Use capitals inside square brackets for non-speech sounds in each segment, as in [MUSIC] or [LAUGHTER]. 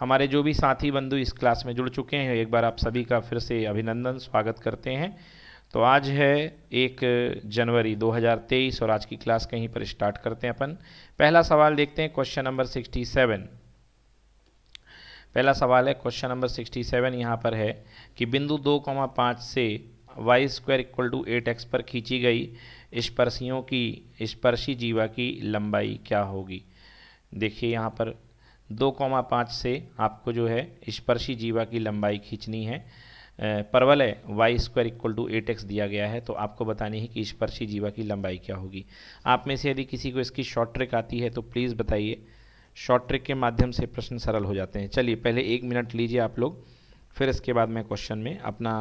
हमारे जो भी साथी बंधु इस क्लास में जुड़ चुके हैं एक बार आप सभी का फिर से अभिनंदन स्वागत करते हैं तो आज है एक जनवरी 2023 और आज की क्लास कहीं पर स्टार्ट करते हैं अपन पहला सवाल देखते हैं क्वेश्चन नंबर 67 पहला सवाल है क्वेश्चन नंबर 67 यहाँ पर है कि बिंदु दो कौमा पाँच से y square equal to eight x पर खींची गई स्पर्शियों की स्पर्शी जीवा की लंबाई क्या होगी देखिए यहाँ पर दो कौमा पाँच से आपको जो है स्पर्शी जीवा की लंबाई खींचनी है परवल है y square equal to eight x दिया गया है तो आपको बतानी है कि स्पर्शी जीवा की लंबाई क्या होगी आप में से यदि किसी को इसकी शॉर्ट ट्रिक आती है तो प्लीज़ बताइए शॉर्ट ट्रिक के माध्यम से प्रश्न सरल हो जाते हैं चलिए पहले एक मिनट लीजिए आप लोग फिर इसके बाद मैं क्वेश्चन में अपना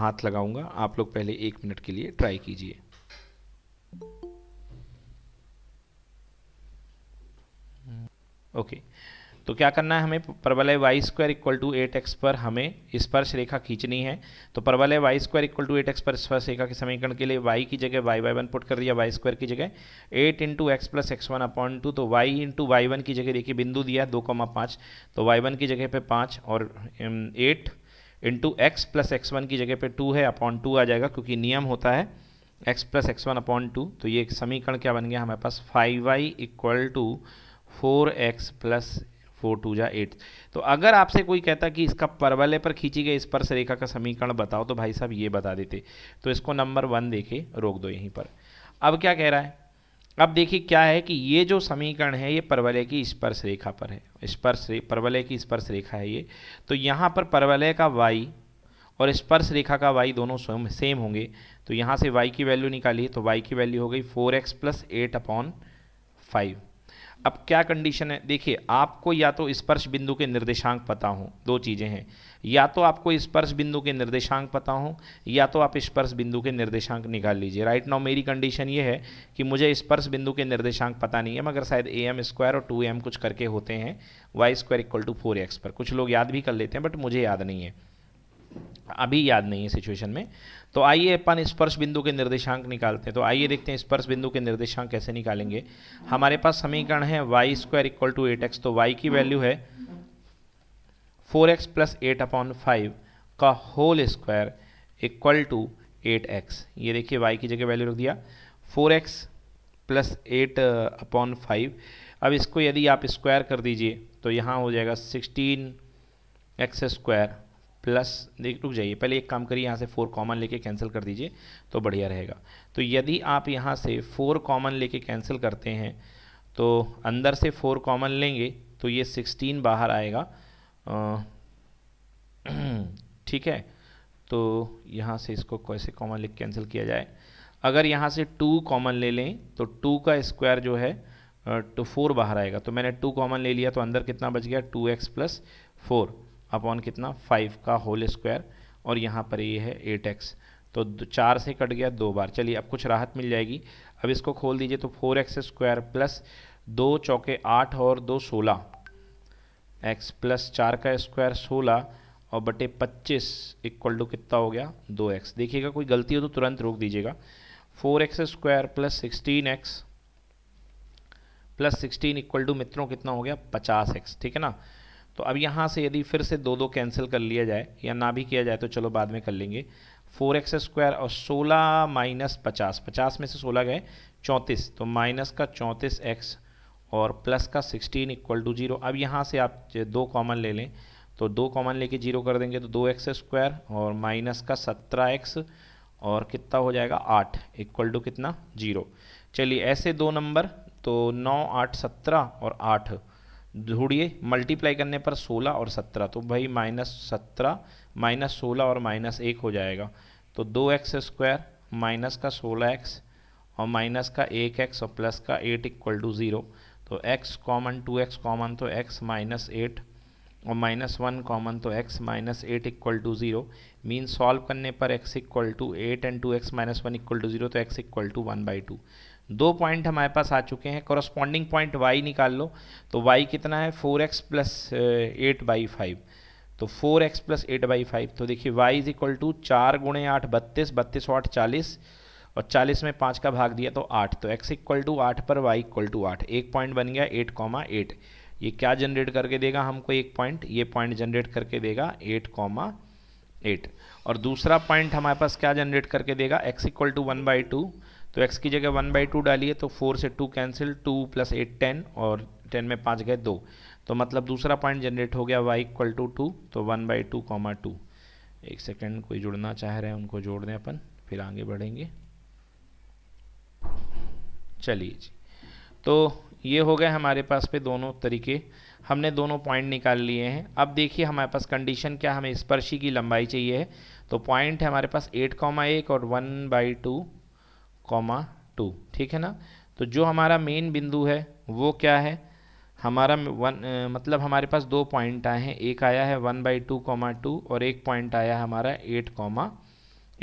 हाथ लगाऊंगा आप लोग पहले एक मिनट के लिए ट्राई कीजिए ओके okay. तो क्या करना है हमें परवलय y square equal to eight x पर हमें स्पर्श रेखा खींचनी है तो परवलय y square equal to eight x पर स्पर्श रेखा के समीकरण के लिए वाई की जगह वाई वाई वन पुट कर दिया वाई स्क्वायर की जगह eight into x plus x one upon two तो वाई इंटू वाई वन की जगह देखिए बिंदु दिया दो कमा पाँच तो वाई वन की जगह पे पाँच और eight into x plus x one की जगह पे टू है अपॉन टू आ जाएगा क्योंकि नियम होता है x plus x one upon two तो ये समीकरण क्या बन गया हमारे पास five y equal to four x plus four two या एट तो अगर आपसे कोई कहता कि इसका परवलय पर खींची गई स्पर्श रेखा का समीकरण बताओ तो भाई साहब ये बता देते तो इसको नंबर वन देखे रोक दो यहीं पर अब क्या कह रहा है अब देखिए क्या है कि ये जो समीकरण है ये परवलय की स्पर्श रेखा पर है स्पर्श परवलय की स्पर्श रेखा है ये तो यहाँ पर परवलय का वाई और स्पर्श रेखा का वाई दोनों स्वयं सेम होंगे तो यहाँ से वाई की वैल्यू निकालिए तो वाई की वैल्यू हो गई four x plus eight upon five अब क्या कंडीशन है देखिए आपको या तो स्पर्श बिंदु के निर्देशांक पता हो दो चीज़ें हैं या तो आपको स्पर्श बिंदु के निर्देशांक पता हो या तो आप स्पर्श बिंदु के निर्देशांक निकाल लीजिए राइट नाउ मेरी कंडीशन ये है कि मुझे स्पर्श बिंदु के निर्देशांक पता नहीं है मगर शायद ए एम स्क्वायर और टू एम कुछ करके होते हैं y square equal to four x पर कुछ लोग याद भी कर लेते हैं बट मुझे याद नहीं है अभी याद नहीं है सिचुएशन में तो आइए अपन स्पर्श बिंदु के निर्देशांक निकालते हैं तो आइए देखते हैं स्पर्श बिंदु के निर्देशांक कैसे निकालेंगे हमारे पास समीकरण है y square equal to eight x तो वाई की वैल्यू है four x plus eight upon five का whole square equal to eight x ये देखिए वाई की जगह वैल्यू रख दिया four x plus eight upon five अब इसको यदि आप स्क्वायर कर दीजिए तो यहाँ हो जाएगा सिक्सटीन एक्स स्क्वायर प्लस देख रुक जाइए पहले एक काम करिए यहाँ से फोर कॉमन लेके कैंसिल कर दीजिए तो बढ़िया रहेगा तो यदि आप यहाँ से फोर कॉमन लेके कैंसिल करते हैं तो अंदर से फोर कॉमन लेंगे तो ये सिक्सटीन बाहर आएगा [CLEARS THROAT] ठीक है तो यहाँ से इसको कैसे कॉमन लेके कैंसिल किया जाए अगर यहाँ से टू कॉमन ले लें तो टू का स्क्वायर जो है टू तो फोर बाहर आएगा तो मैंने टू कॉमन ले लिया तो अंदर कितना बच गया two x plus four upon कितना फाइव का होल स्क्वायर और यहाँ पर ये है एट एक्स तो चार से कट गया दो बार चलिए अब कुछ राहत मिल जाएगी अब इसको खोल दीजिए तो फोर एक्स स्क्वायर प्लस दो चौके आठ और दो सोलह एक्स प्लस चार का स्क्वायर सोलह और बटे पच्चीस इक्वल टू कितना हो गया दो एक्स देखिएगा कोई गलती हो तो तुरंत रोक दीजिएगा four x square plus sixteen x plus sixteen equal to मित्रों कितना हो गया पचास एक्स ठीक है ना तो अब यहाँ से यदि फिर से दो दो कैंसिल कर लिया जाए या ना भी किया जाए तो चलो बाद में कर लेंगे फोर एक्स स्क्वायर और सोलह माइनस पचास पचास में से सोलह गए चौंतीस तो माइनस का चौंतीस एक्स और प्लस का सिक्सटीन इक्वल टू जीरो अब यहाँ से आप दो कॉमन ले लें तो दो कॉमन लेके जीरो कर देंगे तो दो एक्स स्क्वायर और माइनस का सत्रह एक्स और कितना हो जाएगा आठ इक्वल टू कितना जीरो चलिए ऐसे दो नंबर तो नौ आठ सत्रह और आठ ढूंढिए मल्टीप्लाई करने पर सोलह और सत्रह तो भाई माइनस सत्रह माइनस सोलह और माइनस एक हो जाएगा तो दो एक्स स्क्वायर माइनस का सोलह एक्स और माइनस का एक एक्स और प्लस का एट इक्वल टू ज़ीरो तो x common to x common तो एक्स माइनस एट और माइनस वन कॉमन तो x minus eight equal to zero mean solve करने पर x equal to eight and two x minus one equal to zero तो x equal to one by two दो point हमारे पास आ चुके हैं कॉरस्पॉन्डिंग पॉइंट वाई निकाल लो तो वाई कितना है four x plus eight by five तो four x plus eight by five तो देखिए वाई इज इक्वल टू चार गुणे आठ बत्तीस बत्तीस आठ चालीस और चालीस में पाँच का भाग दिया तो आठ तो एक्स इक्वल टू आठ पर वाई इक्वल टू आठ एक पॉइंट बन गया एट कॉमा एट ये क्या जनरेट करके देगा हमको एक पॉइंट ये पॉइंट जनरेट करके देगा एट कॉमा एट और दूसरा पॉइंट हमारे पास क्या जनरेट करके देगा x equal to one by two तो x की जगह वन बाई टू डालिए तो फोर से two cancel two plus eight ten और टेन में पाँच गए दो तो मतलब दूसरा पॉइंट जनरेट हो गया y इक्वल टू टू तो one by two comma two एक सेकेंड कोई जुड़ना चाह रहे हैं उनको जोड़ दें अपन फिर आगे बढ़ेंगे चलिए जी तो ये हो गए हमारे पास पे दोनों तरीके हमने दोनों पॉइंट निकाल लिए हैं अब देखिए हमारे पास कंडीशन क्या हमें स्पर्शी की लंबाई चाहिए है तो पॉइंट है हमारे पास एट कॉमा एक और one by two comma two ठीक है ना तो जो हमारा मेन बिंदु है वो क्या है हमारा वन मतलब हमारे पास दो पॉइंट आए हैं एक आया है one by two comma two और एक पॉइंट आया हमारा एट कॉमा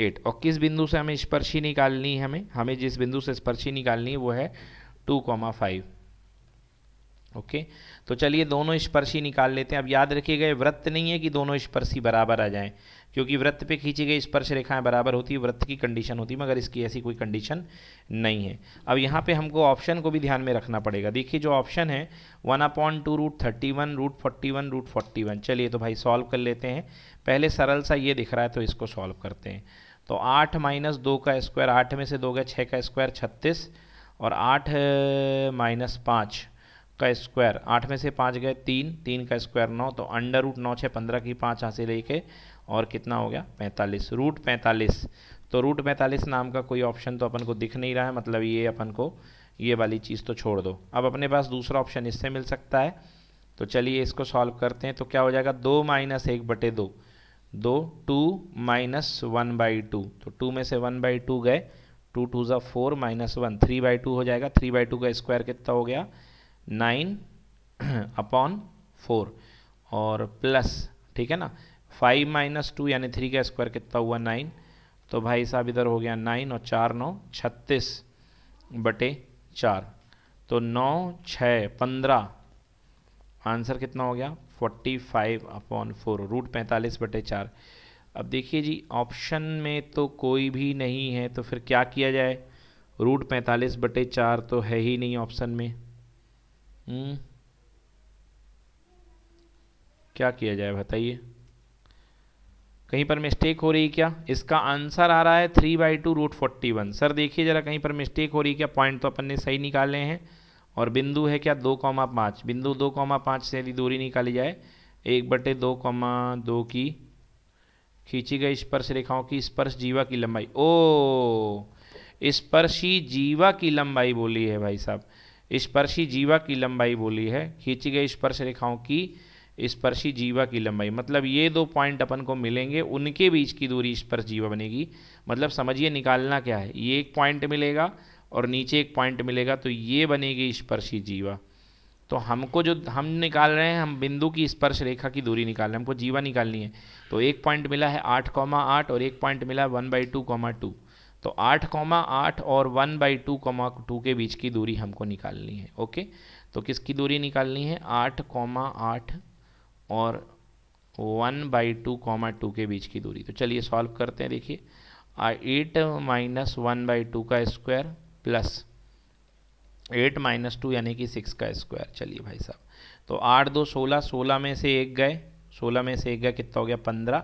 एट और किस बिंदु से हमें स्पर्शी निकालनी है हमें हमें जिस बिंदु से स्पर्शी निकालनी है वो है टू कॉमा फाइव ओके तो चलिए दोनों स्पर्शी निकाल लेते हैं अब याद रखिएगा वृत्त नहीं है कि दोनों स्पर्शी बराबर आ जाएं क्योंकि वृत्त पे खींची गई स्पर्श रेखाएं बराबर होती है वृत्त की कंडीशन होती है मगर इसकी ऐसी कोई कंडीशन नहीं है अब यहाँ पे हमको ऑप्शन को भी ध्यान में रखना पड़ेगा देखिए जो ऑप्शन है one upon two root thirty one root forty one root forty one चलिए तो भाई सॉल्व कर लेते हैं पहले सरल सा ये दिख रहा है तो इसको सॉल्व करते हैं तो आठ माइनस दो का स्क्वायर आठ में से दो गया छः का स्क्वायर छत्तीस और आठ माइनस पाँच का स्क्वायर आठ में से पाँच गए तीन तीन का स्क्वायर नौ तो अंडर रूट नौ छः पंद्रह की पाँच हाँ से लेके और कितना हो गया पैंतालीस रूट पैंतालीस तो रूट पैंतालीस नाम का कोई ऑप्शन तो अपन को दिख नहीं रहा है मतलब ये अपन को ये वाली चीज़ तो छोड़ दो अब अपने पास दूसरा ऑप्शन इससे मिल सकता है तो चलिए इसको सॉल्व करते हैं तो क्या हो जाएगा दो माइनस एक बटे दो दो two minus one by two तो टू में से वन बाई टू गए टू टू ज़ा four minus one three by two हो जाएगा थ्री बाई टू का स्क्वायर कितना हो गया नाइन अपॉन फोर और प्लस ठीक है ना फाइव माइनस टू यानी थ्री का स्क्वायर कितना हुआ नाइन तो भाई साहब इधर हो गया नाइन और चार नौ छत्तीस बटे चार तो नौ छः पंद्रह आंसर कितना हो गया forty five upon four root पैंतालीस बटे चार अब देखिए जी ऑप्शन में तो कोई भी नहीं है तो फिर क्या किया जाए रूट पैंतालीस बटे चार तो है ही नहीं ऑप्शन में हुँ? हम्म। क्या किया जाए बताइए कहीं पर मिस्टेक हो रही क्या इसका आंसर आ रहा है three by two root forty one sir देखिए ज़रा कहीं पर मिस्टेक हो रही क्या पॉइंट तो अपन ने सही निकाले हैं और बिंदु है क्या दो कौमा पाँच बिंदु दो कौमा पाँच से यदि दूरी निकाली जाए एक बटे दो कौमा दो की खींची गई स्पर्श रेखाओं की स्पर्श जीवा की लंबाई ओ स्पर्शी जीवा की लंबाई बोली है भाई साहब स्पर्शी जीवा की लंबाई बोली है खींची गई स्पर्श रेखाओं की स्पर्शी जीवा की लंबाई मतलब ये दो पॉइंट अपन को मिलेंगे उनके बीच की दूरी स्पर्श जीवा बनेगी मतलब समझिए निकालना क्या है ये एक पॉइंट मिलेगा और नीचे एक पॉइंट मिलेगा तो ये बनेगी स्पर्शी जीवा तो हमको जो हम निकाल रहे हैं हम बिंदु की स्पर्श रेखा की दूरी निकाल रहे हैं हमको जीवा निकालनी है तो एक पॉइंट मिला है आठ कॉमा आठ और एक पॉइंट मिला है one by two comma two तो आठ कॉमा आठ और one by two comma two के बीच की दूरी हमको निकालनी है ओके तो किसकी दूरी निकालनी है आठ कॉमा आठ और one by two comma two के बीच की दूरी तो चलिए सॉल्व करते हैं देखिए eight minus one by two का square plus eight minus two यानी कि सिक्स का स्क्वायर चलिए भाई साहब तो आठ दो सोलह सोलह में से एक गए सोलह में से एक गया कितना हो गया पंद्रह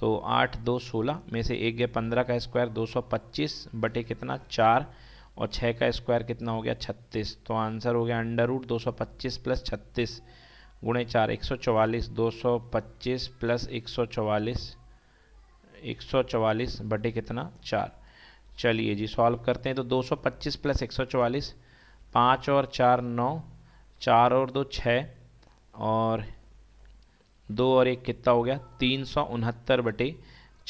तो आठ दो सोलह में से एक गया पंद्रह का स्क्वायर दो सौ पच्चीस बटे कितना चार और छः का स्क्वायर कितना हो गया छत्तीस तो आंसर हो गया अंडर रूट दो सौ पच्चीस प्लस छत्तीस गुणे चार एक सौ चवालीस दो सौ पच्चीस प्लस एक सौ चवालीस एक सौ चवालीस बटे कितना चार चलिए जी सॉल्व करते हैं तो दो सौ पच्चीस प्लस एक सौ चवालीस पाँच और चार नौ चार और दो छः और दो और एक कितना हो गया तीन सौ उनहत्तर बटे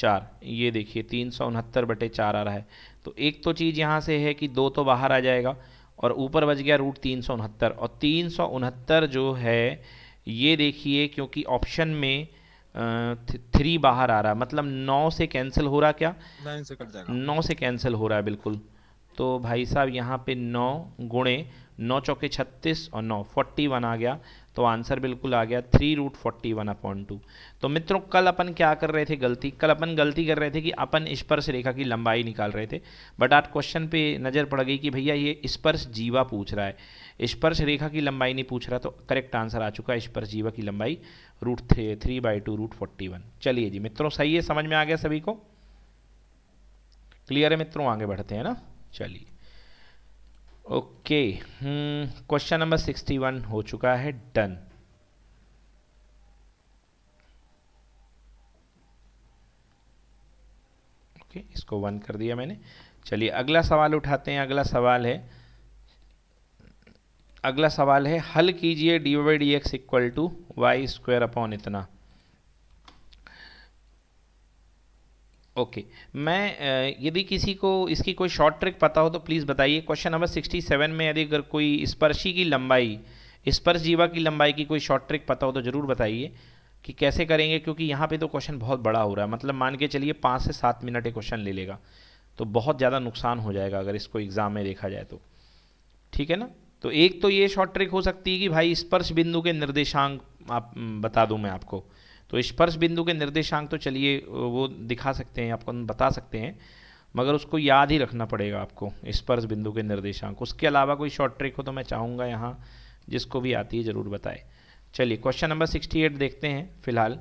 चार ये देखिए तीन सौ उनहत्तर बटे चार आ रहा है तो एक तो चीज़ यहाँ से है कि दो तो बाहर आ जाएगा और ऊपर बच गया रूट तीन सौ उनहत्तर और तीन सौ उनहत्तर जो है ये देखिए क्योंकि ऑप्शन में थ्री बाहर आ रहा मतलब नौ से कैंसिल हो रहा क्या नाइन से कट जाएगा नौ से कैंसिल हो रहा है बिल्कुल तो भाई साहब यहाँ पे नौ गुणे नौ चौके छत्तीस और नौ फोर्टी वन आ गया तो आंसर बिल्कुल आ गया three root forty one upon two तो मित्रों कल अपन क्या कर रहे थे गलती कल अपन गलती कर रहे थे कि अपन स्पर्श रेखा की लंबाई निकाल रहे थे बट आज क्वेश्चन पे नज़र पड़ गई कि भैया ये स्पर्श जीवा पूछ रहा है स्पर्श रेखा की लंबाई नहीं पूछ रहा तो करेक्ट आंसर आ चुका है स्पर्श जीवा की लंबाई root three three by two root forty one चलिए जी मित्रों सही है समझ में आ गया सभी को क्लियर है मित्रों आगे बढ़ते हैं ना चलिए okay question number sixty one हो चुका है डन ओके इसको वन कर दिया मैंने चलिए अगला सवाल उठाते हैं अगला सवाल है अगला सवाल है हल कीजिए d y d x equal to y square upon इतना ओके okay. मैं यदि किसी को इसकी कोई शॉर्ट ट्रिक पता हो तो प्लीज़ बताइए क्वेश्चन नंबर 67 में यदि अगर कोई स्पर्शी की लंबाई स्पर्श जीवा की लंबाई की कोई शॉर्ट ट्रिक पता हो तो ज़रूर बताइए कि कैसे करेंगे क्योंकि यहाँ पे तो क्वेश्चन बहुत बड़ा हो रहा है मतलब मान के चलिए पाँच से सात मिनट एक क्वेश्चन ले लेगा तो बहुत ज़्यादा नुकसान हो जाएगा अगर इसको एग्ज़ाम में देखा जाए तो ठीक है ना तो एक तो ये शॉर्ट ट्रिक हो सकती है कि भाई स्पर्श बिंदु के निर्देशांक आप बता दूं मैं आपको तो स्पर्श बिंदु के निर्देशांक तो चलिए वो दिखा सकते हैं आपको बता सकते हैं मगर उसको याद ही रखना पड़ेगा आपको स्पर्श बिंदु के निर्देशांक उसके अलावा कोई शॉर्ट ट्रिक हो तो मैं चाहूँगा यहाँ जिसको भी आती है ज़रूर बताए चलिए क्वेश्चन नंबर सिक्सटी एट देखते हैं फिलहाल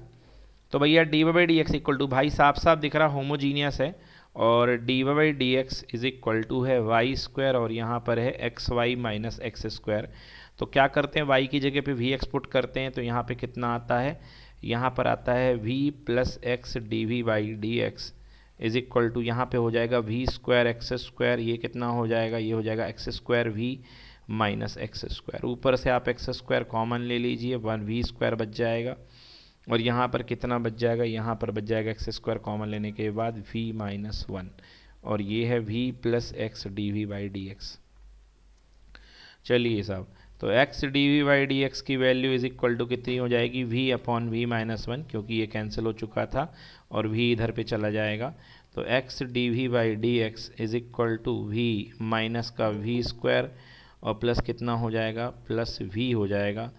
तो भैया d by d x equal to भाई साफ साफ दिख रहा होमोजीनियस है और d y by d x is equal to है वाई स्क्वायर और यहाँ पर है x y minus x square तो क्या करते हैं वाई की जगह पे वी एक्स पुट करते हैं तो यहाँ पे कितना आता है यहाँ पर आता है v plus x d v by d x is equal to यहाँ पर हो जाएगा वी स्क्वायर एक्स स्क्वायर ये कितना हो जाएगा ये हो जाएगा x square v minus x square ऊपर से आप एक्स स्क्वायर कॉमन ले लीजिए वन वी स्क्वायर बच जाएगा और यहाँ पर कितना बच जाएगा यहाँ पर बच जाएगा एक्स स्क्वायर कॉमन लेने के बाद वी माइनस वन और ये है v plus x d v by d x चलिए साहब तो x d v by d x की वैल्यू इज इक्वल टू कितनी हो जाएगी v upon v minus one क्योंकि ये कैंसिल हो चुका था और वी इधर पे चला जाएगा तो x d v by d x is equal to v minus का वी स्क्वायर और प्लस कितना हो जाएगा प्लस वी हो जाएगा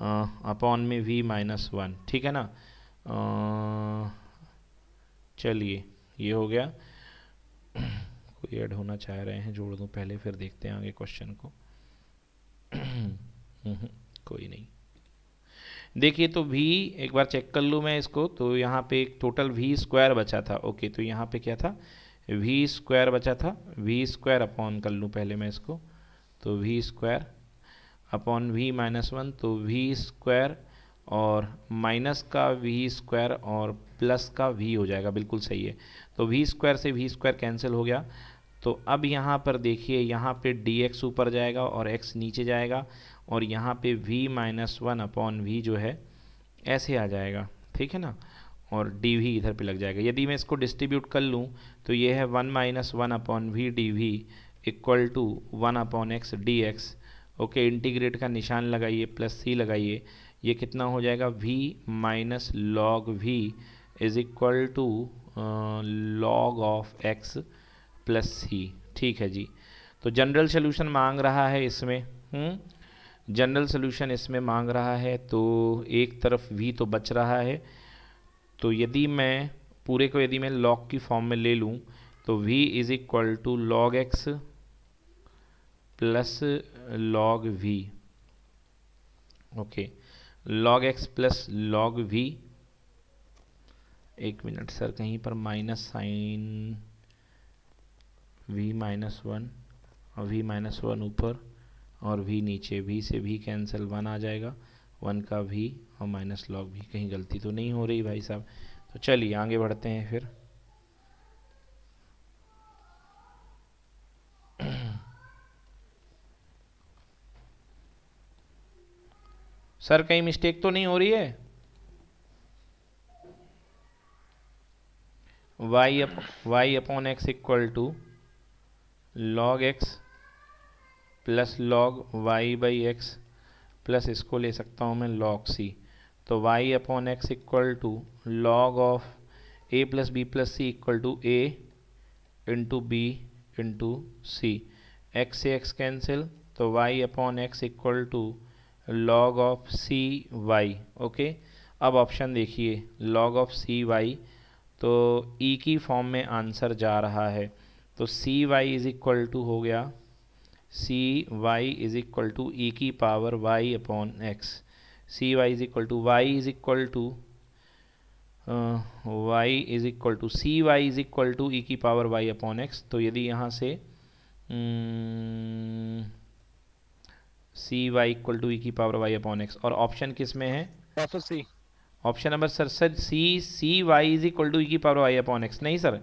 अपॉन में वी माइनस वन ठीक है ना चलिए ये हो गया कोई ऐड होना चाह रहे हैं जोड़ दूँ पहले फिर देखते हैं आगे क्वेश्चन को हम्म, कोई नहीं देखिए तो भी एक बार चेक कर लूँ मैं इसको तो यहाँ पे एक टोटल वी स्क्वायर बचा था ओके तो यहाँ पे क्या था वी स्क्वायर बचा था वी स्क्वायर अपॉन कर लूँ पहले मैं इसको तो v square upon v minus one तो वी स्क्वायर और माइनस का वी स्क्वायर और प्लस का वी हो जाएगा बिल्कुल सही है तो वी स्क्वायर से वी स्क्वायर कैंसिल हो गया तो अब यहाँ पर देखिए यहाँ पे एक्स ऊपर जाएगा और एक्स नीचे जाएगा और यहाँ पे v minus one upon v जो है ऐसे आ जाएगा ठीक है ना और डी वी इधर पे लग जाएगा यदि मैं इसको डिस्ट्रीब्यूट कर लूँ तो ये है one minus one upon v d v equal to one upon x d x okay integrate का निशान लगाइए प्लस सी लगाइए ये कितना हो जाएगा v minus log v is equal to log of x plus c ठीक है जी तो जनरल सोल्यूशन मांग रहा है इसमें जनरल हम्म? सोल्यूशन इसमें मांग रहा है तो एक तरफ वी तो बच रहा है तो यदि मैं पूरे को यदि मैं लॉग की फॉर्म में ले लूँ तो v is equal to log x plus log v okay log x plus log v एक मिनट सर कहीं पर minus sign v minus one और वी माइनस वन ऊपर और v नीचे v से v कैंसिल वन आ जाएगा वन का v और माइनस लॉग v कहीं गलती तो नहीं हो रही भाई साहब तो चलिए आगे बढ़ते हैं फिर सर कहीं मिस्टेक तो नहीं हो रही है y up y upon x equal to log x plus log y by x plus इसको ले सकता हूँ मैं लॉग सी तो y upon x equal to log of a plus b plus c equal to a into b into c x से x cancel तो y upon x equal to log of c y okay अब option देखिए log of c y तो ई e की form में answer जा रहा है तो c y is equal to हो गया c y is equal to e की power y upon x c y is equal to y is equal to y is equal to c y is equal to e की power y upon x तो यदि यहाँ से um, c y equal to e की power y upon x और option किस में है option number sir sir c c y is equal to e की पावर वाई अपॉन एक्स नहीं sir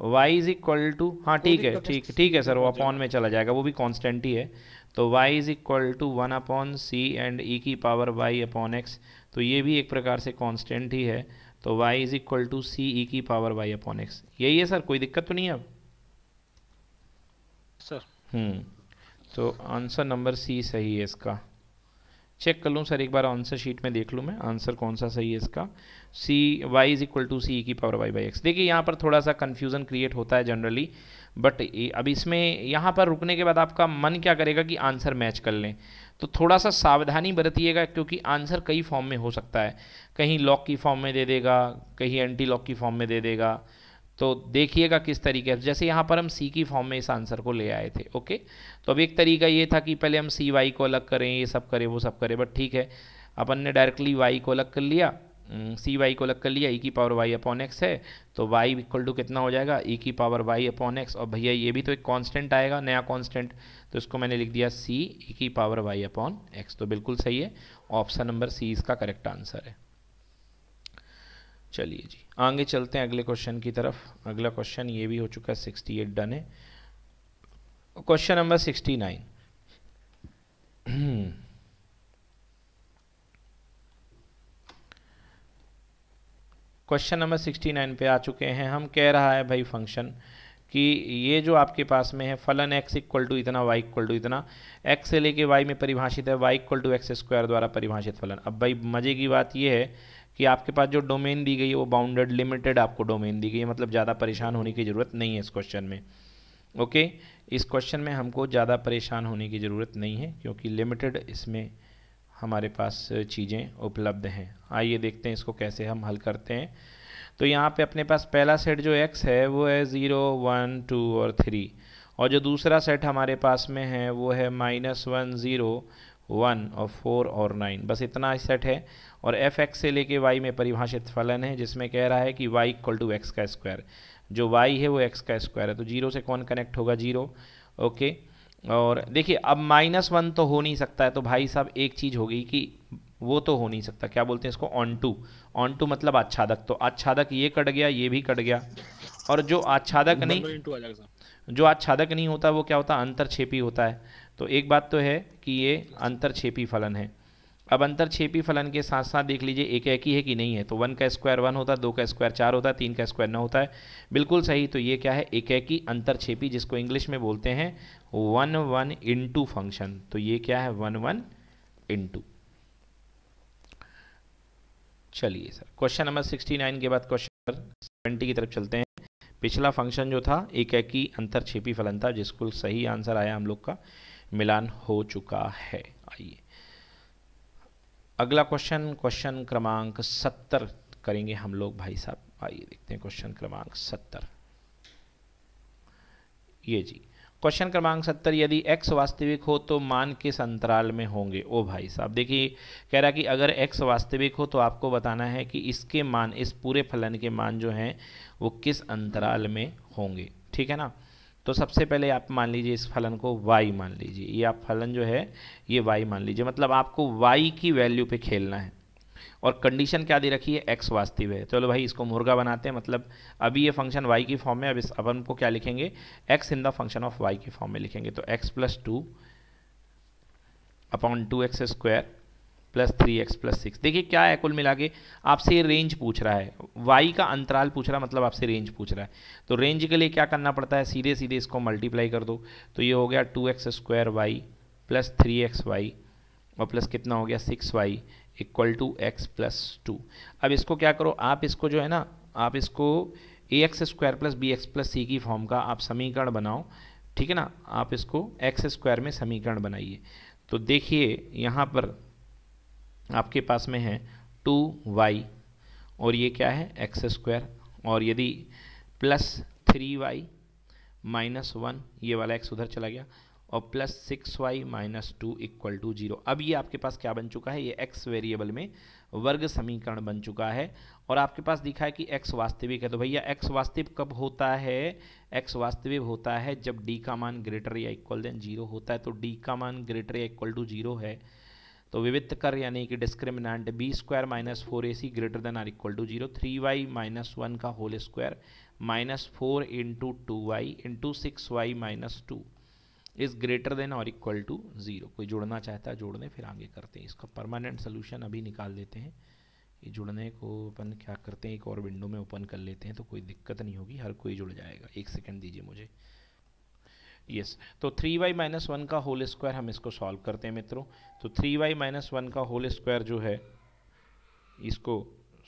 y is equal to हाँ ठीक है ठीक ठीक है सर वो अपॉन में चला जाएगा वो भी कॉन्स्टेंट ही है तो y is equal to one upon c and e की पावर वाई अपॉन एक्स तो ये भी एक प्रकार से कॉन्स्टेंट ही है तो y is equal to c e की पावर वाई अपॉन एक्स यही है सर कोई दिक्कत तो नहीं है अब सर हम्म तो आंसर नंबर सी सही है इसका चेक कर लूँ सर एक बार आंसर शीट में देख लूँ मैं आंसर कौन सा सही है इसका c y is equal to c की पावर वाई बाई एक्स देखिए यहाँ पर थोड़ा सा कन्फ्यूज़न क्रिएट होता है जनरली बट अब इसमें यहाँ पर रुकने के बाद आपका मन क्या करेगा कि आंसर मैच कर लें तो थोड़ा सा सावधानी बरतिएगा क्योंकि आंसर कई फॉर्म में हो सकता है कहीं लॉक की फॉर्म में दे देगा कहीं एंटी लॉक की फॉर्म में दे देगा तो देखिएगा किस तरीके से जैसे यहाँ पर हम सी की फॉर्म में इस आंसर को ले आए थे ओके तो अब एक तरीका ये था कि पहले हम सी वाई को अलग करें ये सब करें वो सब करें बट ठीक है अपन ने डायरेक्टली वाई को अलग कर लिया सी हम्म, वाई को अलग कर लिया ई e की पावर वाई अपॉन एक्स है तो वाई इक्वल टू कितना हो जाएगा ई e की पावर वाई अपॉन एक्स और भैया ये भी तो एक कांस्टेंट आएगा नया कांस्टेंट तो इसको मैंने लिख दिया सी ई e की पावर वाई अपॉन एक्स तो बिल्कुल सही है ऑप्शन नंबर सी इसका करेक्ट आंसर है चलिए जी आगे चलते हैं अगले क्वेश्चन की तरफ अगला क्वेश्चन ये भी हो चुका है सिक्सटी एट डन है question number sixty nine question number sixty nine पे आ चुके हैं हम कह रहा है भाई फंक्शन कि ये जो आपके पास में है फलन एक्स इक्वल टू इतना वाई इक्वल टू इतना एक्स से लेके वाई में परिभाषित है y equal to x square द्वारा परिभाषित फलन अब भाई मज़े की बात ये है कि आपके पास जो डोमेन दी गई है वो बाउंडेड लिमिटेड आपको डोमेन दी गई है मतलब ज़्यादा परेशान होने की ज़रूरत नहीं है इस क्वेश्चन में ओके okay? इस क्वेश्चन में हमको ज़्यादा परेशान होने की ज़रूरत नहीं है क्योंकि लिमिटेड इसमें हमारे पास चीज़ें उपलब्ध हैं आइए देखते हैं इसको कैसे हम हल करते हैं तो यहाँ पे अपने पास पहला सेट जो एक्स है वो है ज़ीरो वन टू और थ्री और जो दूसरा सेट हमारे पास में है वो है माइनस वन ज़ीरो वन और फोर और नाइन बस इतना सेट है और एफ एक्स से लेके वाई में परिभाषित फलन है जिसमें कह रहा है कि वाई इक्वल टू एक्स का स्क्वायर जो वाई है वो एक्स का स्क्वायर है तो जीरो से कौन कनेक्ट होगा जीरो ओके और देखिए अब माइनस वन तो हो नहीं सकता है तो भाई साहब एक चीज़ होगी कि वो तो हो नहीं सकता क्या बोलते हैं इसको ऑन टू ऑन टू मतलब आच्छादक तो आच्छादक ये कट गया ये भी कट गया और जो आच्छादक नहीं जो आच्छादक नहीं होता वो क्या होता अंतरछेपी होता है तो एक बात तो है कि ये अंतरछेपी फलन है अब अंतर छेपी फलन के साथ साथ देख लीजिए एक एक ही है कि नहीं है तो वन का स्क्वायर वन होता है दो का स्क्वायर चार होता है तीन का स्क्वायर नौ होता है बिल्कुल सही तो ये क्या है एक एक ही अंतर छेपी जिसको इंग्लिश में बोलते हैं वन वन इंटू फंक्शन तो ये क्या है वन वन इंटू चलिए sir question number sixty nine के बाद क्वेश्चन नंबर सेवेंटी की तरफ चलते हैं पिछला फंक्शन जो था एक एक ही अंतर छेपी फलन था जिसको सही आंसर आया हम लोग का मिलान हो चुका है अगला क्वेश्चन क्वेश्चन क्रमांक सत्तर करेंगे हम लोग भाई साहब आइए देखते हैं क्वेश्चन क्रमांक सत्तर ये जी क्वेश्चन क्रमांक सत्तर यदि एक्स वास्तविक हो तो मान किस अंतराल में होंगे ओ भाई साहब देखिए कह रहा कि अगर एक्स वास्तविक हो तो आपको बताना है कि इसके मान इस पूरे फलन के मान जो हैं वो किस अंतराल में होंगे ठीक है ना तो सबसे पहले आप मान लीजिए इस फलन को y मान लीजिए ये आप फलन जो है ये y मान लीजिए मतलब आपको y की वैल्यू पे खेलना है और कंडीशन क्या दे रखी है एक्स वास्तविक है चलो भाई इसको मुर्गा बनाते हैं मतलब अभी ये फंक्शन वाई की फॉर्म में अब इस अपन को क्या लिखेंगे x in the function of y की फॉर्म में लिखेंगे तो x plus two upon two x square plus three x plus six देखिए क्या है कुल मिला के आपसे रेंज पूछ रहा है वाई का अंतराल पूछ रहा है मतलब आपसे रेंज पूछ रहा है तो रेंज के लिए क्या करना पड़ता है सीधे सीधे इसको मल्टीप्लाई कर दो तो ये हो गया two x square y plus three x y और प्लस कितना हो गया six y equal to x plus two अब इसको क्या करो आप इसको जो है ना आप इसको a x square plus b x plus c की फॉर्म का आप समीकरण बनाओ ठीक है ना आप इसको एक्स स्क्वायर में समीकरण बनाइए तो देखिए यहाँ पर आपके पास में है टू वाई और ये क्या है एक्स स्क्वायर और यदि plus three y minus one ये वाला एक्स उधर चला गया और plus six y minus two equal to zero अब ये आपके पास क्या बन चुका है ये एक्स वेरिएबल में वर्ग समीकरण बन चुका है और आपके पास दिखा है कि एक्स वास्तविक है तो भैया एक्स वास्तविक कब होता है एक्स वास्तविक होता है जब डी का मान ग्रेटर या इक्वल देन जीरो होता है तो डी का मान ग्रेटर या इक्वल टू जीरो है तो विविध कर यानी कि discriminant b square minus four a c greater than or equal to zero three y minus one का whole square minus four into two y into six y minus two is greater than और equal to zero कोई जोड़ना चाहता है जोड़ने फिर आगे करते हैं इसका परमानेंट सोल्यूशन अभी निकाल देते हैं ये जुड़ने को अपन क्या करते हैं एक और विंडो में ओपन कर लेते हैं तो कोई दिक्कत नहीं होगी हर कोई जुड़ जाएगा एक सेकंड दीजिए मुझे यस तो थ्री वाई माइनस वन का होल स्क्वायर हम इसको सॉल्व करते हैं मित्रों तो थ्री वाई माइनस वन का होल स्क्वायर जो है इसको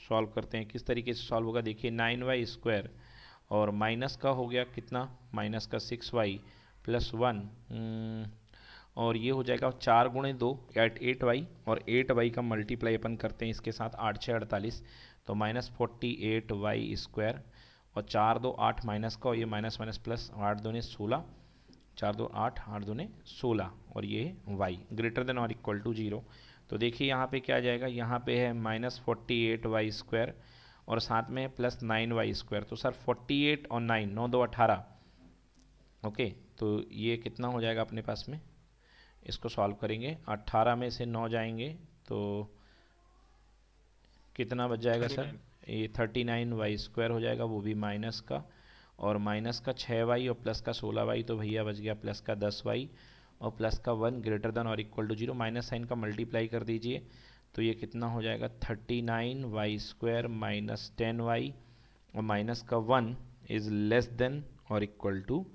सॉल्व करते हैं किस तरीके से सॉल्व होगा देखिए नाइन वाई स्क्वायर और माइनस का हो गया कितना माइनस का सिक्स वाई प्लस वन और ये हो जाएगा चार गुणे दो एट एट वाई और एट वाई का मल्टीप्लाई अपन करते हैं इसके साथ आठ छः अड़तालीस तो minus forty eight y square और चार दो आठ माइनस का और ये माइनस माइनस प्लस आठ दो ने सोलह चार दो आठ आठ दो ने सोलह और ये है वाई ग्रेटर देन और इक्वल टू जीरो तो देखिए यहाँ पे क्या आ जाएगा यहाँ पे है minus forty eight y square और साथ में प्लस नाइन वाई स्क्वायर तो सर फोर्टी एट और नाइन नौ दो अठारह ओके तो ये कितना हो जाएगा अपने पास में इसको सॉल्व करेंगे अट्ठारह में से नौ जाएंगे तो कितना बच जाएगा 39. सर ये थर्टी नाइन वाई स्क्वायर हो जाएगा वो भी माइनस का और माइनस का छः वाई और प्लस का सोलह वाई तो भैया बच गया प्लस का दस वाई और प्लस का वन ग्रेटर देन और equal to zero minus sign का मल्टीप्लाई कर दीजिए तो ये कितना हो जाएगा thirty nine y square minus ten y और माइनस का वन इज़ लेस देन और इक्वल टू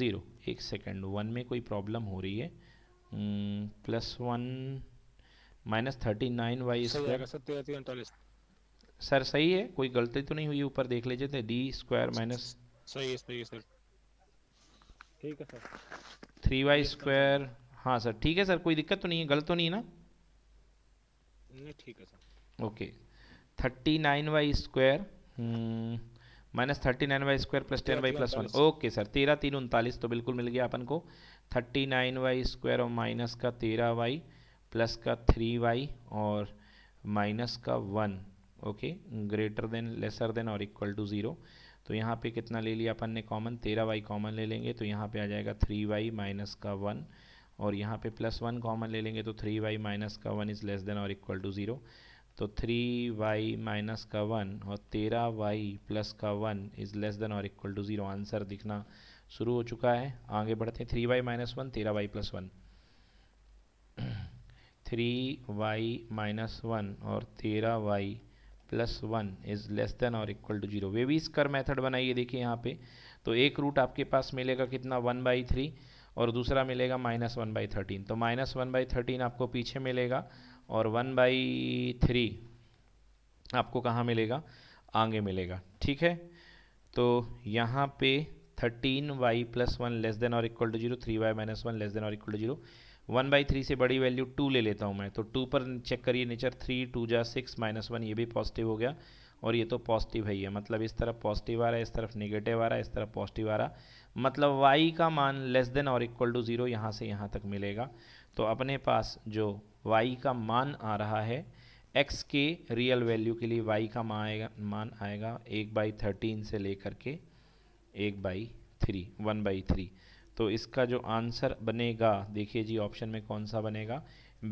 ज़ीरो एक सेकेंड वन में कोई प्रॉब्लम हो रही है hmm, plus one minus thirty nine y square sir सही है कोई गलती तो नहीं हुई ऊपर देख लीजिए तो डी स्क्वायर अच्छा, माइनस अच्छा। सही सही सर ठीक है सर थ्री वाई स्क्वायर हाँ सर ठीक है सर कोई दिक्कत तो नहीं है गलत तो नहीं है ना ठीक है sir okay thirty nine y square hmm, minus thirty nine y square plus ten y plus one okay sir तेरह तीन उनतालीस तो बिल्कुल मिल गया अपन को थर्टी नाइन वाई स्क्वायर और माइनस का तेरह वाई प्लस का थ्री वाई और माइनस का one okay greater than lesser than और इक्वल टू ज़ीरो तो यहाँ पे कितना ले लिया अपन ने कॉमन तेरह वाई कॉमन ले लेंगे तो यहाँ पे आ जाएगा थ्री वाई माइनस का वन और यहाँ पे प्लस वन कॉमन ले लेंगे तो थ्री वाई माइनस का वन इज़ लेस देन और इक्वल टू ज़ीरो तो थ्री वाई माइनस का वन और तेरह वाई प्लस का वन इज़ लेस देन और इक्वल टू ज़ीरो आंसर दिखना शुरू हो चुका है आगे बढ़ते हैं थ्री वाई माइनस वन तेरह Y plus one three y minus one और तेरह Y plus one is less than और इक्वल टू जीरो वे भी कर मैथड बनाइए देखिए यहाँ पे तो एक रूट आपके पास मिलेगा कितना वन बाई थ्री और दूसरा मिलेगा माइनस वन बाई थर्टीन तो माइनस वन बाई थर्टीन आपको पीछे मिलेगा और वन बाई थ्री आपको कहाँ मिलेगा आगे मिलेगा ठीक है तो यहाँ पे thirteen y plus one less than और equal to zero three y minus one less than और equal to zero one by three से बड़ी वैल्यू टू ले लेता हूँ मैं तो टू पर चेक करिए नेचर थ्री टू जा सिक्स माइनस वन ये भी पॉजिटिव हो गया और ये तो पॉजिटिव है ही है मतलब इस तरफ पॉजिटिव आ रहा है इस तरफ नेगेटिव आ रहा है इस तरफ पॉजिटिव आ रहा मतलब वाई का मान लेस देन और इक्वल टू ज़ीरो यहाँ से यहाँ तक मिलेगा तो अपने पास जो वाई का मान आ रहा है एक्स के रियल वैल्यू के लिए वाई का मान आएगा मान आएगा एक बाई थर्टीन से लेकर के एक by three one by three तो इसका जो आंसर बनेगा देखिए जी ऑप्शन में कौन सा बनेगा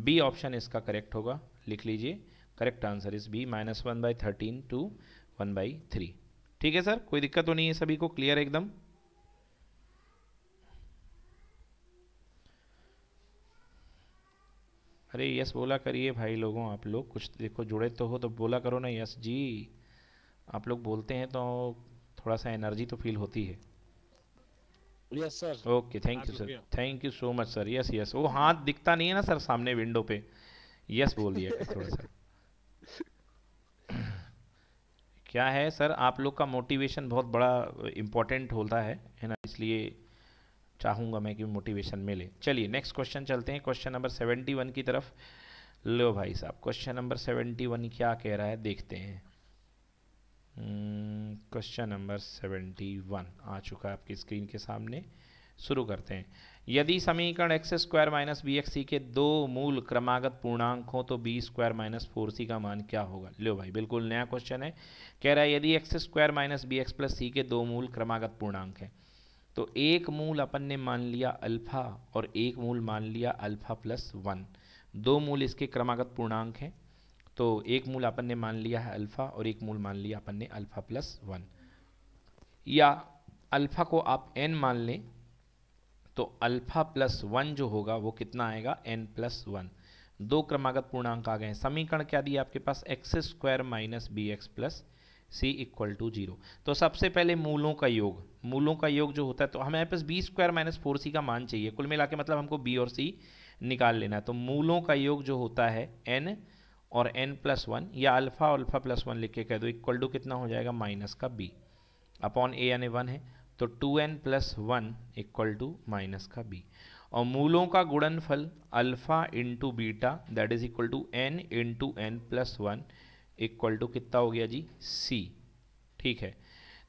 बी ऑप्शन इसका करेक्ट होगा लिख लीजिए correct answer is b minus one by thirteen two one by three ठीक है सर कोई दिक्कत तो नहीं है सभी को क्लियर एकदम अरे यस बोला करिए भाई लोगों आप लोग कुछ देखो जुड़े तो हो तो बोला करो ना यस जी आप लोग बोलते हैं तो थोड़ा सा एनर्जी तो फील होती है yes sir okay thank you sir thank you so much sir yes yes वो हाथ दिखता नहीं है ना सर सामने विंडो पे यस बोल दिया थोड़ा सा क्या है सर आप लोग का मोटिवेशन बहुत बड़ा इम्पोर्टेंट होता है है ना इसलिए चाहूँगा मैं कि मोटिवेशन मिले चलिए नेक्स्ट क्वेश्चन चलते हैं क्वेश्चन नंबर सेवेंटी वन की तरफ लो भाई साहब क्वेश्चन नंबर सेवेंटी वन क्या कह रहा है देखते हैं क्वेश्चन नंबर सेवेंटी वन आ चुका है आपकी स्क्रीन के सामने शुरू करते हैं यदि समीकरण x square minus b x c के दो मूल क्रमागत पूर्णांक हो तो B square minus four c का मान क्या होगा लो भाई बिल्कुल नया क्वेश्चन है कह रहा है यदि x square minus b x plus c के दो मूल क्रमागत पूर्णांक है तो एक मूल अपन ने मान लिया अल्फा और एक मूल मान लिया अल्फा प्लस वन दो मूल इसके क्रमागत पूर्णांक हैं तो एक मूल अपन ने मान लिया है अल्फ़ा और एक मूल मान लिया अपन ने अल्फ़ा प्लस वन या अल्फ़ा को आप एन मान लें तो अल्फ़ा प्लस वन जो होगा वो कितना आएगा एन प्लस वन दो क्रमागत पूर्णांक आ गए समीकरण क्या दिया आपके पास x square minus b x plus c equal to zero तो सबसे पहले मूलों का योग मूलों का योग जो होता है तो हमारे पास b square minus four c का मान चाहिए कुल मिला के मतलब हमको बी और सी निकाल लेना है तो मूलों का योग जो होता है एन और एन प्लस वन या अल्फ़ा अल्फ़ा प्लस वन लिख के कह दो इक्वल टू कितना हो जाएगा माइनस का बी अपॉन ए यानी वन है तो two n plus one equal to minus का बी और मूलों का गुणनफल alpha into beta that is equal to n into n plus one equal to कितना हो गया जी सी ठीक है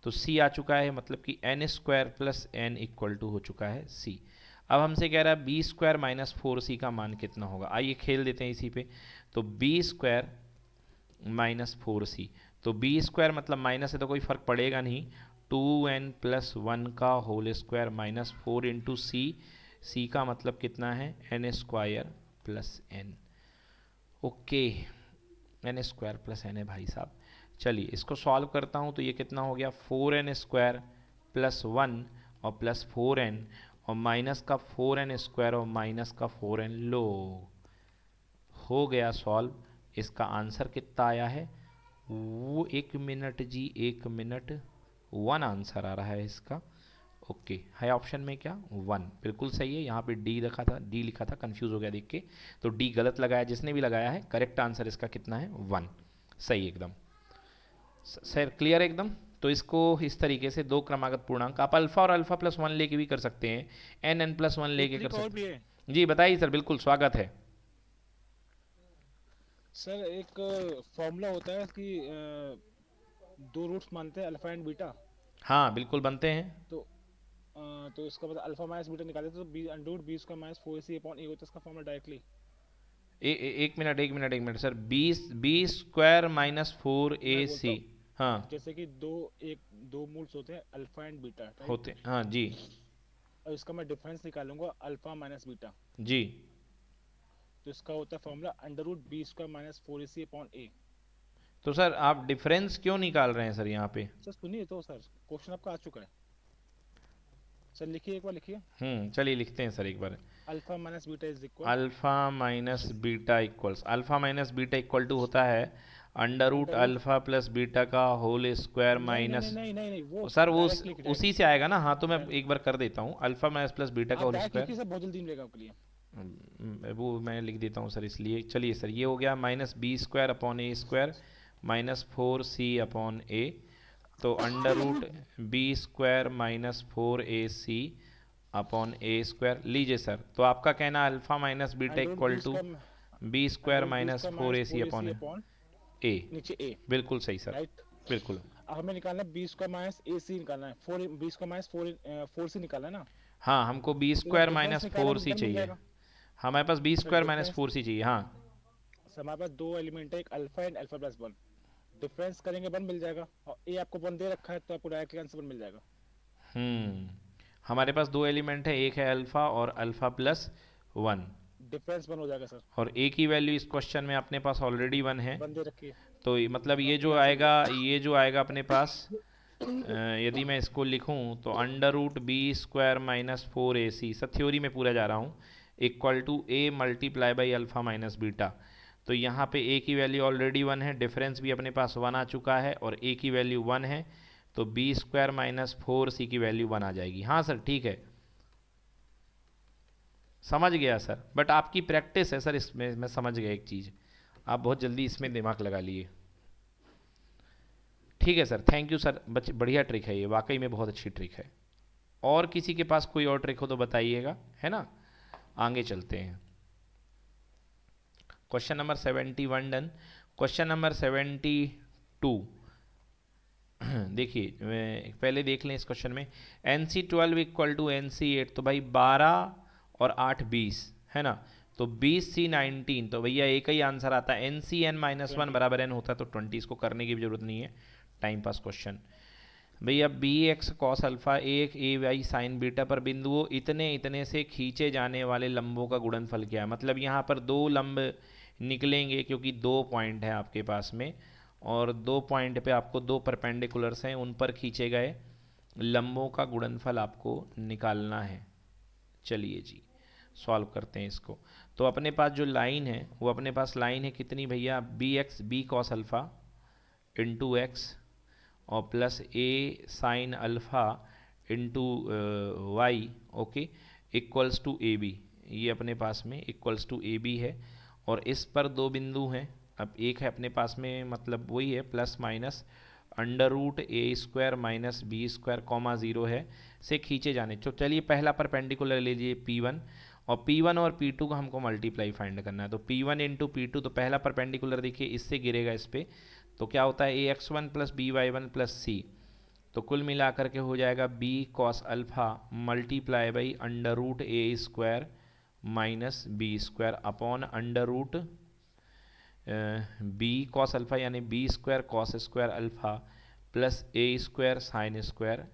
तो सी आ चुका है मतलब कि n square plus n equal to हो चुका है सी अब हमसे कह रहा है B square minus four c का मान कितना होगा आइए खेल देते हैं इसी पे तो B square minus four c तो बी स्क्वायर मतलब माइनस से तो कोई फ़र्क पड़ेगा नहीं टू एन प्लस वन का whole square minus four into c c का मतलब कितना है n square plus n okay n square plus n है भाई साहब चलिए इसको सॉल्व करता हूँ तो ये कितना हो गया four n square plus one और प्लस फोर एन और माइनस का फोर एन स्क्वायर और माइनस का फोर एन लो हो गया सॉल्व इसका आंसर कितना आया है वो एक मिनट जी एक मिनट वन आंसर आ रहा है इसका ओके है ऑप्शन में क्या वन बिल्कुल सही है यहाँ पे डी रखा था डी लिखा था कंफ्यूज हो गया देख के तो डी गलत लगाया जिसने भी लगाया है करेक्ट आंसर इसका कितना है वन सही एकदम सर क्लियर एकदम तो इसको इस तरीके से दो क्रमागत पूर्णांक आप अल्फा और अल्फा प्लस वन लेके भी कर सकते हैं एन एन प्लस वन लेके कर सकते हैं जी बताइए सर बिल्कुल स्वागत है सर एक फॉर्मूला होता है कि दो रूट्स मानते हैं अल्फा एंड बीटा हाँ बिल्कुल बनते हैं तो तो इसका मतलब अल्फा माइनस बीटा निकालते तो b under b square minus four c upon a होता है इसका फॉर्मूला डायरेक्टली एक मिनट एक मिनट एक मिनट सर बीस b square minus four a c हाँ जैसे कि दो एक दो मूल्स होते हैं अल्फा एंड बीटा होते हैं हाँ जी और इसका मैं डिफरेंस निकालूंगा अल्फा माइनस बीटा जी तो इसका होता है formula under root b square minus four a c upon a तो सर आप डिफरेंस क्यों निकाल रहे हैं सर यहाँ पे सर सुनिए तो सर क्वेश्चन आपका आ चुका है सर लिखिए एक बार लिखिए हम्म चलिए लिखते हैं सर एक बार alpha minus beta is equal alpha minus beta equals alpha minus beta equal to होता है under root alpha plus beta का होल स्क्वायर माइनस नहीं वो तो सर वो उसी से आएगा ना हाँ तो मैं एक बार कर देता हूँ अल्फा माइनस प्लस बीटा का होल स्क्वायर बहुत जल्दी मिलेगा आपके लिए हम्म, वो मैं लिख देता हूँ सर इसलिए चलिए सर ये हो गया minus B square upon a square minus four c upon a तो under root b square minus four a c upon a square लीजिए सर तो आपका कहना alpha minus beta equal to B square minus four a c upon a a बिल्कुल सही sir बिल्कुल हमें निकालना b square minus a c निकालना है four b square minus four four c निकालना है ना हाँ हमको b square minus four c चाहिए हमारे पास b square minus four c चाहिए हाँ हमारे पास हाँ। दो एलिमेंट है एक alpha and alpha plus one difference करेंगे वन मिल जाएगा और ए आपको वन दे रखा है तो आपको डायरेक्टली आंसर वन मिल जाएगा हम्म हमारे पास दो एलिमेंट है एक है अल्फा और alpha plus one difference one हो जाएगा सर और ए की वैल्यू इस क्वेश्चन में अपने पास ऑलरेडी वन है तो मतलब ये जो आएगा ये जो आएगा अपने पास यदि मैं इसको लिखूं तो under root b square minus four a c सब थ्योरी में पूरा जा रहा हूं equal to a multiply by alpha minus beta तो यहाँ पे ए की वैल्यू ऑलरेडी वन है डिफरेंस भी अपने पास वन आ चुका है और ए की वैल्यू वन है तो B square minus four c की वैल्यू वन आ जाएगी हाँ सर ठीक है समझ गया सर बट आपकी प्रैक्टिस है सर इसमें मैं समझ गया एक चीज़ आप बहुत जल्दी इसमें दिमाग लगा लिए ठीक है सर थैंक यू सर बच्चे बढ़िया ट्रिक है ये वाकई में बहुत अच्छी ट्रिक है और किसी के पास कोई और ट्रिक हो तो बताइएगा है ना आगे चलते हैं question number seventy one done question number seventy two देखिए पहले देख लें इस क्वेश्चन में n c twelve equal to n c eight तो भाई बारह और आठ बीस है ना तो बीस सी नाइनटीन तो भैया एक ही आंसर आता है n c n minus one बराबर एन होता है तो ट्वेंटी इसको करने की भी जरूरत नहीं है टाइम पास क्वेश्चन भैया बी एक्स कॉस अल्फ़ा एक ए वाई साइन बीटा पर बिंदुओं इतने इतने से खींचे जाने वाले लंबों का गुणनफल क्या है मतलब यहाँ पर दो लंब निकलेंगे क्योंकि दो पॉइंट है आपके पास में और दो पॉइंट पे आपको दो परपेंडिकुलर्स हैं उन पर खींचे गए लंबों का गुणनफल आपको निकालना है चलिए जी सॉल्व करते हैं इसको तो अपने पास जो लाइन है वो अपने पास लाइन है कितनी भैया b x b cos alpha into x और plus a sine alpha into y okay equals to a b ये अपने पास में इक्वल्स टू ए बी है और इस पर दो बिंदु हैं अब एक है अपने पास में मतलब वही है plus minus under root a square minus B square comma zero है से खींचे जाने तो चलिए पहला परपेंडिकुलर ले लीजिए पी वन और पी वन और पी टू को हमको मल्टीप्लाई फाइंड करना है तो p one into p two तो पहला परपेंडिकुलर देखिए इससे गिरेगा इस पर तो क्या होता है a x one plus b y one plus c तो कुल मिलाकर के हो जाएगा b cos alpha multiply by under root a square minus B square upon under root b cos alpha यानी b square cos square alpha plus A square sine square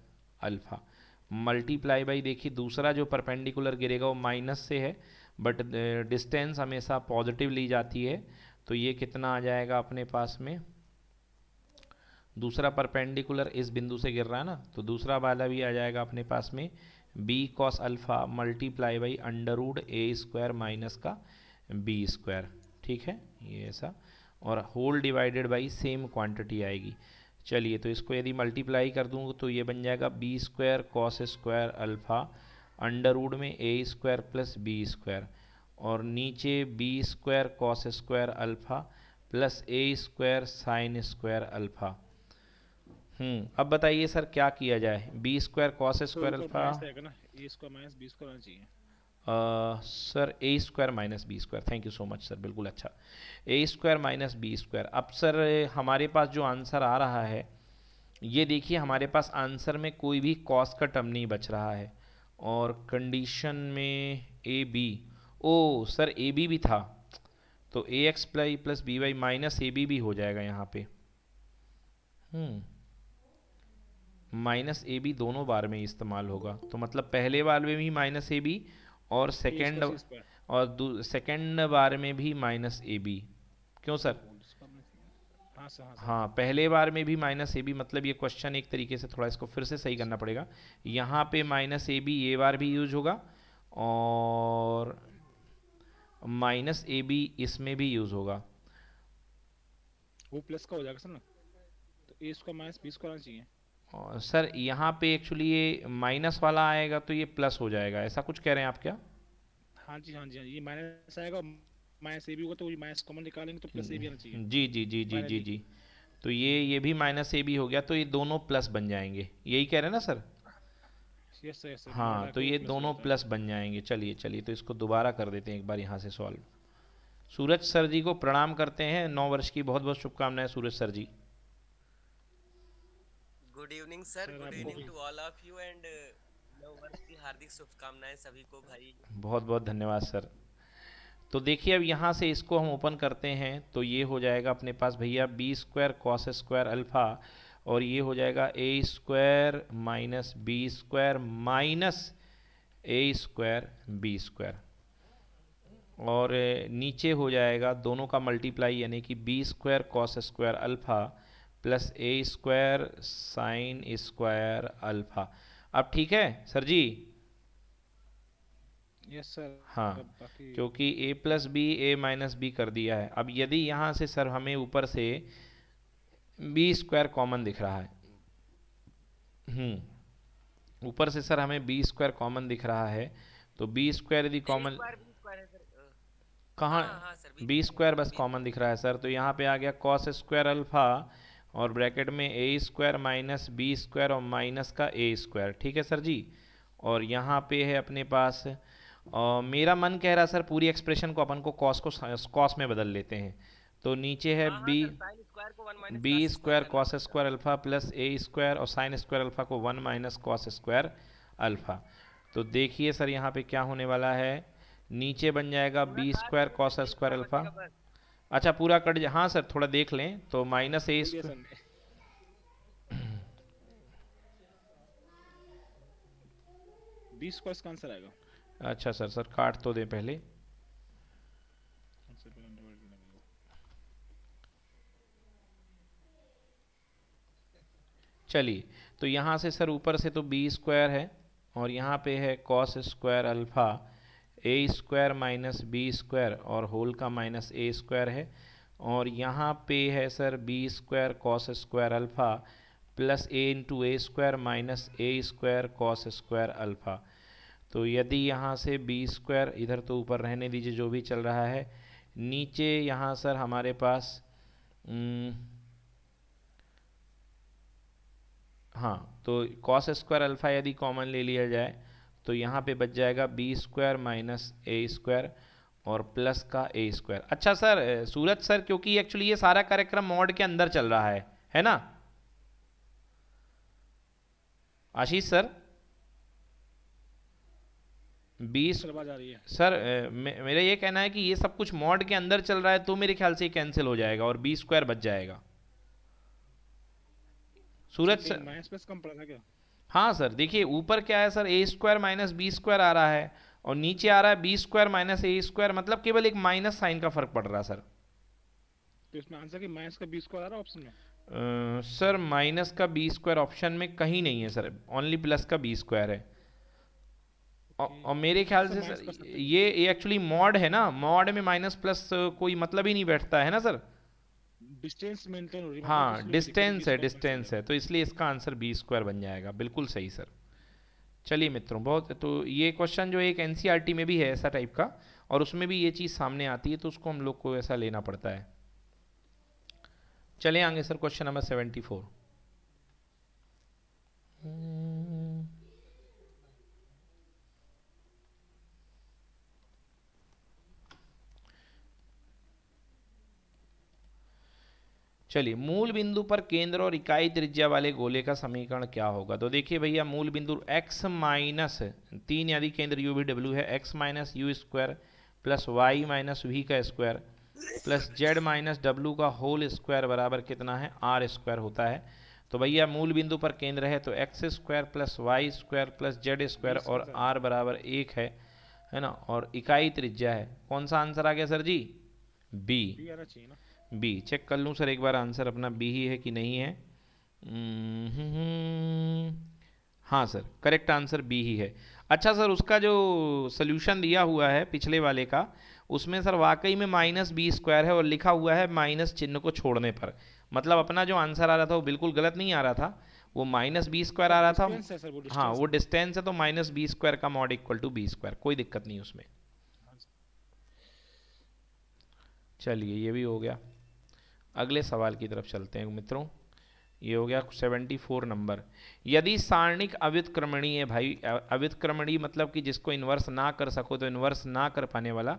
alpha multiply by देखिए दूसरा जो perpendicular गिरेगा वो minus से है but distance uh, हमेशा positive ली जाती है तो ये कितना आ जाएगा अपने पास में दूसरा परपेंडिकुलर इस बिंदु से गिर रहा है ना तो दूसरा वाला भी आ जाएगा अपने पास में b cos alpha multiply by under root a square minus का बी स्क्वायर ठीक है ये ऐसा और whole divided by same quantity आएगी चलिए तो इसको यदि मल्टीप्लाई कर दूँ तो ये बन जाएगा B square cos square alpha under root में ए स्क्वायर प्लस बी स्क्वायर और नीचे b square cos square alpha plus ए square sine square alpha hmm, अब बताइए सर क्या किया जाए b square cos square alpha sir A square minus B square thank you so much sir बिल्कुल अच्छा a square minus B square अब sir हमारे पास जो आंसर आ रहा है ये देखिए हमारे पास आंसर में कोई भी कॉस का टर्म नहीं बच रहा है और कंडीशन में a b o sir a b भी था तो ए एक्स प्लाई प्लस बी वाई माइनस ए बी भी हो जाएगा यहाँ पे हम्म माइनस ए बी दोनों बार में इस्तेमाल होगा तो मतलब पहले बार में भी माइनस ए बी और सेकेंड और सेकेंड बार में भी माइनस ए बी क्यों सर हाँ, हाँ, हाँ, पहले बार में भी माइनस ए बी मतलब ये क्वेश्चन एक तरीके से थोड़ा इसको फिर से सही करना पड़ेगा यहाँ पे माइनस ए बी ये बार भी यूज होगा और माइनस ए बी इसमें भी यूज होगा वो प्लस का हो जाएगा सर ना तो A square minus B square चाहिए सर यहाँ पे एक्चुअली ये माइनस वाला आएगा तो ये प्लस हो जाएगा ऐसा कुछ कह रहे हैं आप क्या हाँ जी हाँ जी हाँ जी ये माइनस आएगा माइनस ए भी होगा तो माइनस कॉमन निकालेंगे तो प्लस ए भी आना चाहिए जी जी जी जी जी जी तो ये ये भी माइनस ए भी हो गया तो ये दोनों प्लस बन जाएंगे यही कह रहे हैं ना सर यस सर हाँ तो ये दोनों प्लस बन जाएंगे चलिए चलिए तो इसको दोबारा कर देते हैं एक बार यहाँ से सॉल्व सूरज सर जी को प्रणाम करते हैं नौ वर्ष की बहुत बहुत शुभकामनाएं Suraj sir ji good evening sir good evening to all of you and नववर्ष की हार्दिक शुभकामनाएं सभी को भाई बहुत बहुत धन्यवाद सर तो देखिए अब यहाँ से इसको हम ओपन करते हैं तो ये हो जाएगा अपने पास भैया B square cos square alpha और ये हो जाएगा A square minus B square minus A square B square और eh, नीचे हो जाएगा दोनों का मल्टीप्लाई यानी कि B square cos square alpha plus ए स्क्वायर साइन स्क्वायर अल्फा अब ठीक है सर जी यस सर हाँ क्योंकि A plus B A minus B कर दिया है अब यदि यहाँ से सर हमें ऊपर से बी स्क्वायर कॉमन दिख रहा है हम्म ऊपर से सर हमें बी स्क्वायर कॉमन दिख रहा है तो बी स्क्वायर यदि कॉमन कहाँ बी स्क्वायर बस कॉमन दिख रहा है सर तो यहाँ पे आ गया कॉस स्क्वायर अल्फा और ब्रैकेट में ए स्क्वायर माइनस बी स्क्वायर और माइनस का ए स्क्वायर ठीक है सर जी और यहाँ पे है अपने पास और मेरा मन कह रहा सर पूरी एक्सप्रेशन को अपन को कॉस को कॉस में बदल लेते हैं तो नीचे है B B square cos square alpha plus ए स्क्वायर और साइन स्क्वायर अल्फ़ा को one minus cos square alpha तो देखिए सर यहाँ पे क्या होने वाला है नीचे बन जाएगा B square cos square alpha अच्छा पूरा कट जा हाँ सर थोड़ा देख लें तो माइनस ए बीस [CLEARS THROAT] आंसर आएगा अच्छा सर सर काट तो दें पहले चलिए तो यहाँ से सर ऊपर से तो बी स्क्वायर है और यहाँ पे है cos square alpha A square minus B square और होल का माइनस ए स्क्वायर है और यहाँ पे है sir B square cos square alpha plus A into A square minus A square cos square alpha तो यदि यहाँ से बी स्क्वायर इधर तो ऊपर रहने दीजिए जो भी चल रहा है नीचे यहाँ सर हमारे पास हाँ तो कॉस स्क्वायर अल्फ़ा यदि कॉमन ले लिया जाए तो यहाँ पे बच जाएगा B square minus A square और प्लस का ए स्क्वायर अच्छा सर सूरज सर क्योंकि एक्चुअली ये सारा कार्यक्रम मॉड के अंदर चल रहा है है ना आशीष सर बीस सर मेरा ये कहना है कि ये सब कुछ मॉड के अंदर चल रहा है तो मेरे ख्याल से ये कैंसिल हो जाएगा और बी स्क्वायर बच जाएगा सूरज सर माइनस प्लस कम पड़ा था क्या हाँ सर देखिए ऊपर क्या है सर ए स्क्वायर माइनस बी स्क्वायर आ रहा है और नीचे आ रहा है B square minus A square मतलब केवल एक माइनस साइन का फर्क पड़ रहा है सर तो इसमें आंसर माइनस का बी स्क्वायर आ रहा ऑप्शन में आ, सर माइनस का बी स्क्वायर ऑप्शन में कहीं नहीं है सर ओनली प्लस का बी स्क्वायर है और, मेरे ख्याल से सर ये ये एक्चुअली मॉड है ना मॉड में माइनस प्लस कोई मतलब ही नहीं बैठता है ना सर डिस्टेंस मेंटेन हो रही है मतलब हाँ डिस्टेंस है डिस्टेंस है तो इसलिए इसका आंसर बी स्क्वायर बन जाएगा बिल्कुल सही सर चलिए मित्रों बहुत तो ये क्वेश्चन जो एक एन e में भी है ऐसा टाइप का और उसमें भी ये चीज़ सामने आती है तो उसको हम लोग को ऐसा लेना पड़ता है चले आगे sir question number seventy four चलिए मूल बिंदु पर केंद्र और इकाई त्रिज्या वाले गोले का समीकरण क्या होगा तो देखिए भैया मूल बिंदु x माइनस तीन यदि केंद्र यू भी डब्ल्यू है x minus U square plus Y minus V का square plus Z minus W का होल स्क्वायर बराबर कितना है आर स्क्वायर होता है तो भैया मूल बिंदु पर केंद्र है तो X square plus Y square plus Z square और आर बराबर एक है है ना और इकाई त्रिज्या है कौन सा आंसर आ गया sir ji B B check कर लूँ सर एक बार आंसर अपना बी ही है कि नहीं है हम्म, हाँ सर करेक्ट आंसर बी ही है अच्छा सर उसका जो सोल्यूशन दिया हुआ है पिछले वाले का उसमें सर वाकई में माइनस बी स्क्वायर है और लिखा हुआ है माइनस चिन्ह को छोड़ने पर मतलब अपना जो आंसर आ रहा था वो बिल्कुल गलत नहीं आ रहा था वो माइनस बी स्क्वायर आ रहा था हाँ वो डिस्टेंस है तो माइनस बी स्क्वायर का mod equal to B square कोई दिक्कत नहीं उसमें हाँ, चलिए ये भी हो गया अगले सवाल की तरफ चलते हैं मित्रों ये हो गया 74 नंबर यदि सारणिक अव्युत्क्रमणी है भाई अव्युत्क्रमणी मतलब कि जिसको इन्वर्स ना कर सको तो इन्वर्स ना कर पाने वाला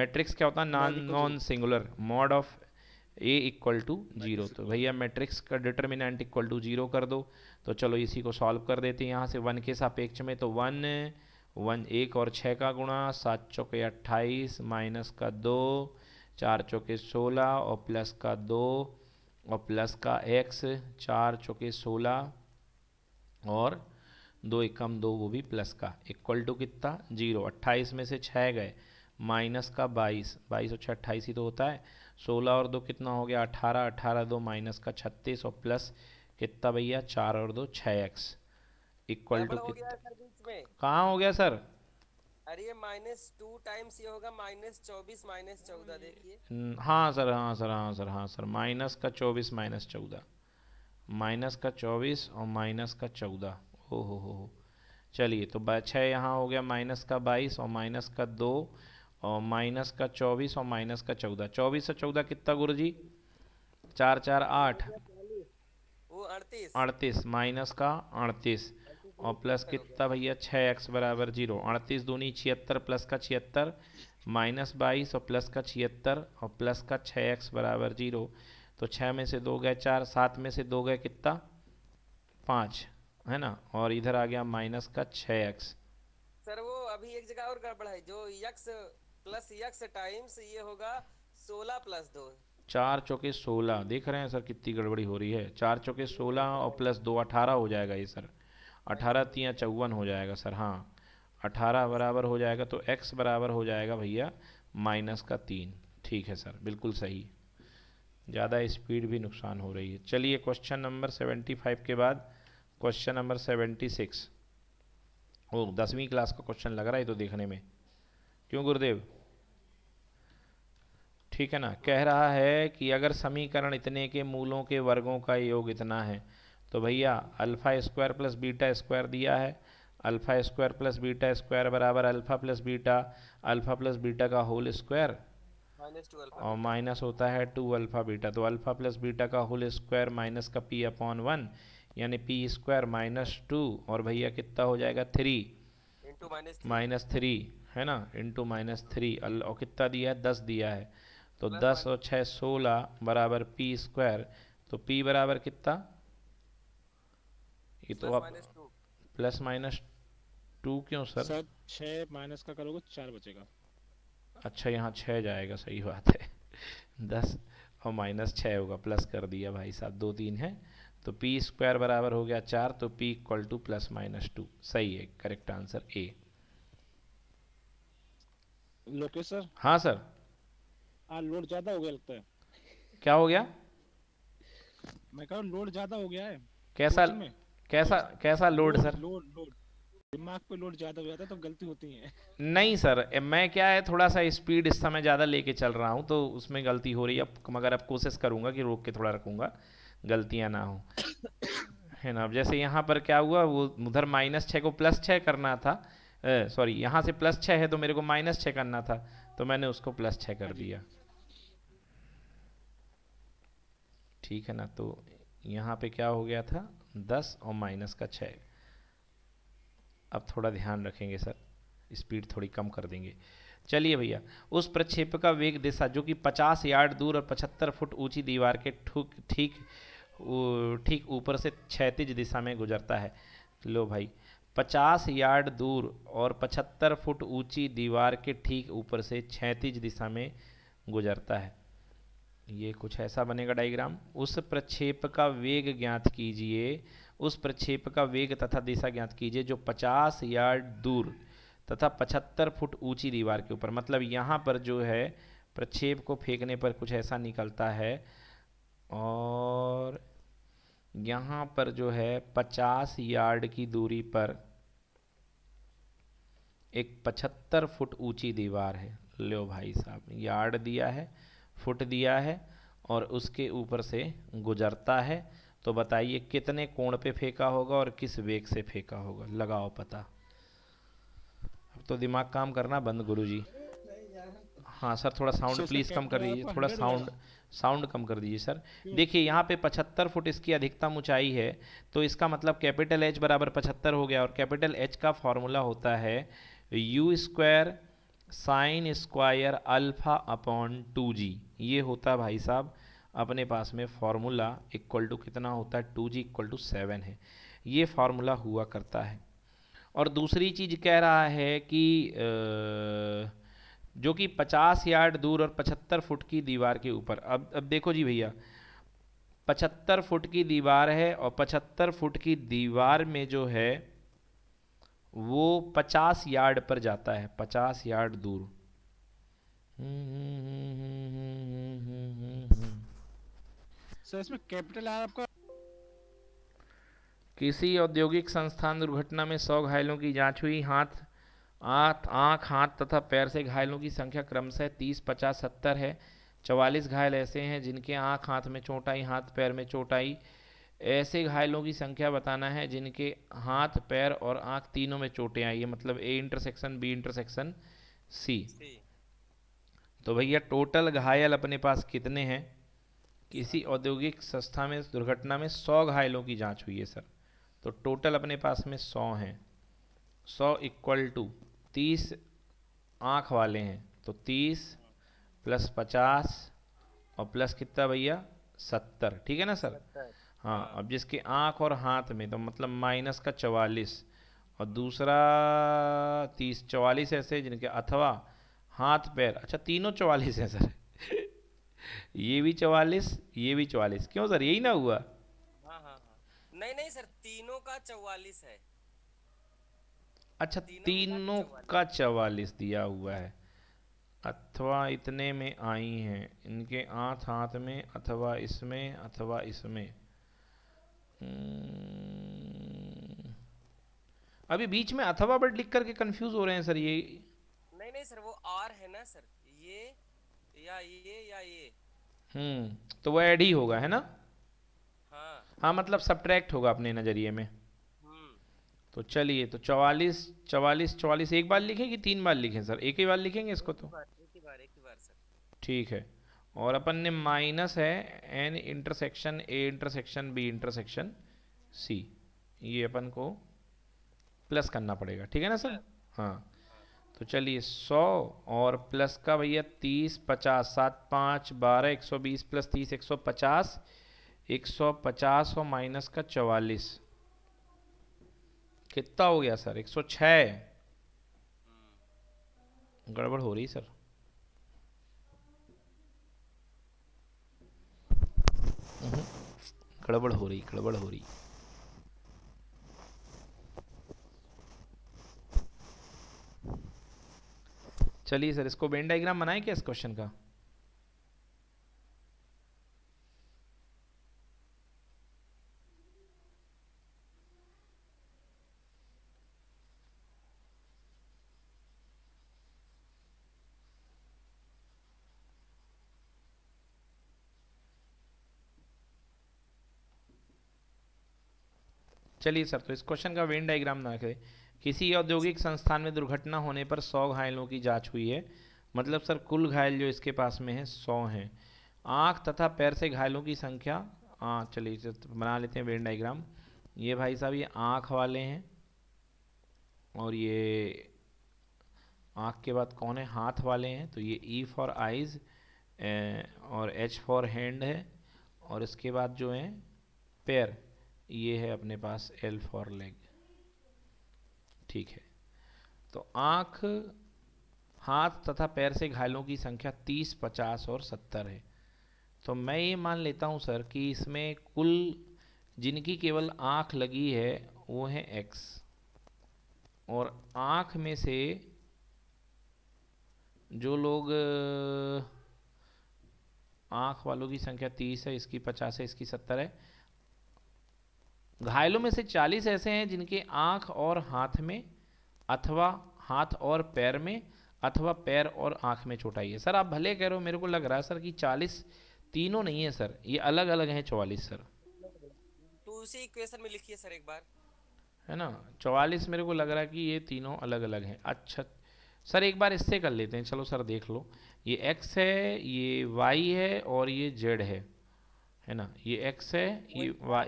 मैट्रिक्स क्या होता है non non singular mod of A equal to zero तो भैया मैट्रिक्स का डिटर्मिनेंट इक्वल टू जीरो कर दो तो चलो इसी को सॉल्व कर देते हैं यहाँ से वन के सापेक्ष में तो वन वन एक और छः का गुणा सात चौके अट्ठाईस माइनस का दो चार चौके सोलह और प्लस का दो और प्लस का एक्स चार चौके सोलह और दो एकम दो वो भी प्लस का इक्वल टू कितना जीरो अट्ठाईस में से छः गए माइनस का बाईस बाईस और छः अट्ठाईस ही तो होता है सोलह और दो कितना हो गया अठारह अठारह दो माइनस का छत्तीस और प्लस कितना भैया चार और दो छः एक्स इक्वल टू कितना कहाँ हो गया सर अरे माइनस टू टाइम्स ये होगा माइनस चौबीस माइनस चौदह देखिए हाँ सर हाँ सर हाँ सर हाँ सर माइनस का चौबीस माइनस चौदह माइनस का चौबीस और माइनस का चौदह ओ हो हो चलिए तो छः यहाँ हो गया माइनस का बाईस और माइनस का दो और माइनस का चौबीस और माइनस का चौदह चौबीस और चौदह कितना गुरु जी चार चार आठ अड़तीस अड़तीस माइनस का अड़तीस और प्लस कितना भैया छः एक्स बराबर जीरो अड़तीस दूनी छिहत्तर प्लस का छिहत्तर माइनस बाईस और प्लस का छिहत्तर और प्लस का छः एक्स बराबर जीरो तो छः में से दो गए चार सात में से दो गए कितना पाँच है ना और इधर आ गया माइनस का छः एक्स सर वो अभी एक जगह और गड़बड़ है जो यक्स प्लस यक्स टाइम्स ये होगा सोलह प्लस दो चार चौके सोलह देख रहे हैं सर कितनी गड़बड़ी हो रही है चार चौके सोलह और प्लस दो अठारह हो जाएगा ये सर अठारह तिया चौवन हो जाएगा सर हाँ अठारह बराबर हो जाएगा तो एक्स बराबर हो जाएगा भैया माइनस का तीन ठीक है सर बिल्कुल सही ज़्यादा स्पीड भी नुकसान हो रही है चलिए क्वेश्चन नंबर सेवेंटी फाइव के बाद क्वेश्चन नंबर सेवेंटी सिक्स ओ दसवीं क्लास का क्वेश्चन लग रहा है तो देखने में क्यों गुरुदेव ठीक है ना कह रहा है कि अगर समीकरण इतने के मूलों के वर्गों का योग इतना है तो भैया alpha square plus beta square दिया है alpha square plus beta square बराबर alpha plus beta alpha plus beta का होल स्क्वायर और माइनस होता है टू अल्फ़ा बीटा तो अल्फ़ा प्लस बीटा का होल स्क्वायर माइनस का पी अपॉन वन यानी पी स्क्वायर माइनस टू और भैया कितना हो जाएगा थ्री माइनस थ्री है ना इंटू माइनस थ्री और कितना दिया है दस दिया है तो दस और छः सोलह बराबर पी स्क्वायर तो पी बराबर कितना ये तो आप प्लस माइनस टू क्यों सर सर छः माइनस का करोगे चार बचेगा अच्छा यहाँ छः जाएगा सही बात है [LAUGHS] दस और माइनस छः होगा प्लस कर दिया भाई साहब दो तीन है तो पी स्क्वायर बराबर हो गया चार तो P equal to plus minus two सही है करेक्ट आंसर ए सर हाँ सर आ, लोड ज्यादा हो गया लगता है क्या हो गया मैं कह रहा लोड ज्यादा हो गया है कैसा कैसा कैसा लोड सर लोड लोड दिमाग पे लोड ज्यादा हो जाता है तो गलती होती है नहीं सर मैं क्या है थोड़ा सा स्पीड इस समय ज़्यादा लेके चल रहा हूँ तो उसमें गलती हो रही है अब मगर अब कोशिश करूंगा कि रोक के थोड़ा रखूंगा गलतियां ना हो [COUGHS] है ना अब जैसे यहाँ पर क्या हुआ वो उधर माइनस छः को प्लस छः करना था सॉरी यहाँ से प्लस छः है तो मेरे को माइनस छः करना था तो मैंने उसको प्लस छः कर हाँ दिया ठीक है ना तो यहाँ पे क्या हो गया था दस और माइनस का छः अब थोड़ा ध्यान रखेंगे सर स्पीड थोड़ी कम कर देंगे चलिए भैया उस प्रक्षेप का वेग दिशा जो कि 50 यार्ड दूर और 75 फुट ऊंची दीवार के ठूक ठीक ठीक ऊपर से क्षैतिज दिशा में गुजरता है लो भाई 50 यार्ड दूर और 75 फुट ऊंची दीवार के ठीक ऊपर से क्षैतिज दिशा में गुजरता है ये कुछ ऐसा बनेगा डायग्राम उस प्रक्षेप का वेग ज्ञात कीजिए उस प्रक्षेप का वेग तथा दिशा ज्ञात कीजिए जो 50 यार्ड दूर तथा 75 फुट ऊंची दीवार के ऊपर मतलब यहाँ पर जो है प्रक्षेप को फेंकने पर कुछ ऐसा निकलता है और यहाँ पर जो है 50 यार्ड की दूरी पर एक 75 फुट ऊंची दीवार है लो भाई साहब यार्ड दिया है फुट दिया है और उसके ऊपर से गुजरता है तो बताइए कितने कोण पे फेंका होगा और किस वेग से फेंका होगा लगाओ पता अब तो दिमाग काम करना बंद गुरुजी हाँ सर थोड़ा साउंड प्लीज़ कम कर दीजिए थोड़ा साउंड साउंड कम कर दीजिए सर हम्म। देखिए यहाँ पे 75 फुट इसकी अधिकतम ऊंचाई है तो इसका मतलब कैपिटल एच बराबर 75 हो गया और कैपिटल एच का फॉर्मूला होता है U square sine square alpha upon two G ये होता भाई साहब अपने पास में फार्मूला इक्वल टू कितना होता है two G equal to seven है ये फार्मूला हुआ करता है और दूसरी चीज़ कह रहा है कि जो कि 50 यार्ड दूर और 75 फुट की दीवार के ऊपर अब अब देखो जी भैया 75 फुट की दीवार है और 75 फुट की दीवार में जो है वो पचास यार्ड पर जाता है पचास यार्ड दूर सर इसमें कैपिटल आर आपका किसी औद्योगिक संस्थान दुर्घटना में सौ घायलों की जांच हुई हाथ आंख आंख हाथ तथा पैर से घायलों की संख्या क्रमशः तीस पचास सत्तर है चवालीस घायल ऐसे हैं जिनके आंख हाथ में चोट आई हाथ पैर में चोट आई ऐसे घायलों की संख्या बताना है जिनके हाथ पैर और आंख तीनों में चोटें आई है मतलब A intersection B intersection C तो भैया टोटल घायल अपने पास कितने हैं किसी औद्योगिक संस्था में दुर्घटना में सौ घायलों की जांच हुई है सर तो टोटल अपने पास में सौ हैं सौ इक्वल टू तीस आँख वाले हैं तो तीस प्लस पचास और प्लस कितना भैया सत्तर ठीक है ना सर हाँ अब जिसकी आँख और हाथ में तो मतलब माइनस का चवालीस और दूसरा तीस चवालीस ऐसे जिनके अथवा हाथ पैर अच्छा तीनों चवालीस हैं सर [LAUGHS] ये भी चवालीस ये भी चवालीस क्यों सर यही ना हुआ हाँ, हाँ, हाँ। नहीं नहीं सर तीनों का चवालीस है अच्छा तीनों, का चवालीस दिया हुआ है अथवा इतने में आई हैं इनके आठ हाथ में अथवा इसमें अथवा इसमें हम्म। अभी बीच में अथवा बट लिख करके कंफ्यूज हो रहे हैं सर ये नहीं नहीं सर वो आर है ना सर ये या ये या ये हम्म तो वो एड ही होगा है ना हाँ हाँ मतलब सब्ट्रैक्ट होगा अपने नज़रिए में हम्म। तो चलिए तो चवालीस चवालीस चवालीस एक बार लिखें कि तीन बार लिखें सर एक ही बार लिखेंगे इसको तो ठीक है और अपन ने माइनस है N intersection A intersection B intersection C ये अपन को प्लस करना पड़ेगा ठीक है ना सर हाँ तो चलिए सौ और प्लस का भैया तीस पचास सात पाँच बारह एक सौ बीस प्लस तीस एक सौ पचास एक सौ पचास और माइनस का चवालीस कितना हो गया सर एक सौ छः गड़बड़ हो रही सर गड़बड़ हो रही गड़बड़ हो रही चलिए सर इसको बेन डायग्राम बनाए क्या इस क्वेश्चन का चलिए सर तो इस क्वेश्चन का वेन डायग्राम ना करें किसी औद्योगिक संस्थान में दुर्घटना होने पर सौ घायलों की जाँच हुई है मतलब सर कुल घायल जो इसके पास में है सौ हैं आँख तथा पैर से घायलों की संख्या हाँ चलिए तो बना लेते हैं वेन डाइग्राम ये भाई साहब ये आँख वाले हैं और ये आँख के बाद कौन है हाथ वाले हैं तो ये ई फॉर आइज़ और एच फॉर हैंड है और इसके बाद जो है पैर ये है अपने पास एल फॉर लेग ठीक है तो आँख हाथ तथा पैर से घायलों की संख्या तीस पचास और सत्तर है तो मैं ये मान लेता हूँ सर कि इसमें कुल जिनकी केवल आँख लगी है वो है एक्स और आँख में से जो लोग आँख वालों की संख्या तीस है इसकी पचास है इसकी सत्तर है घायलों में से 40 ऐसे हैं जिनके आँख और हाथ में अथवा हाथ और पैर में अथवा पैर और आँख में आई है सर आप भले कह रहे हो मेरे को लग रहा है सर कि 40 तीनों नहीं है सर ये अलग अलग हैं 44 सर तो उसी इक्वेशन में लिखिए सर एक बार है ना चवालीस मेरे को लग रहा है कि ये तीनों अलग अलग हैं अच्छा सर एक बार इससे कर लेते हैं चलो सर देख लो ये x है ये y है और ये z है है ना ये x है ये y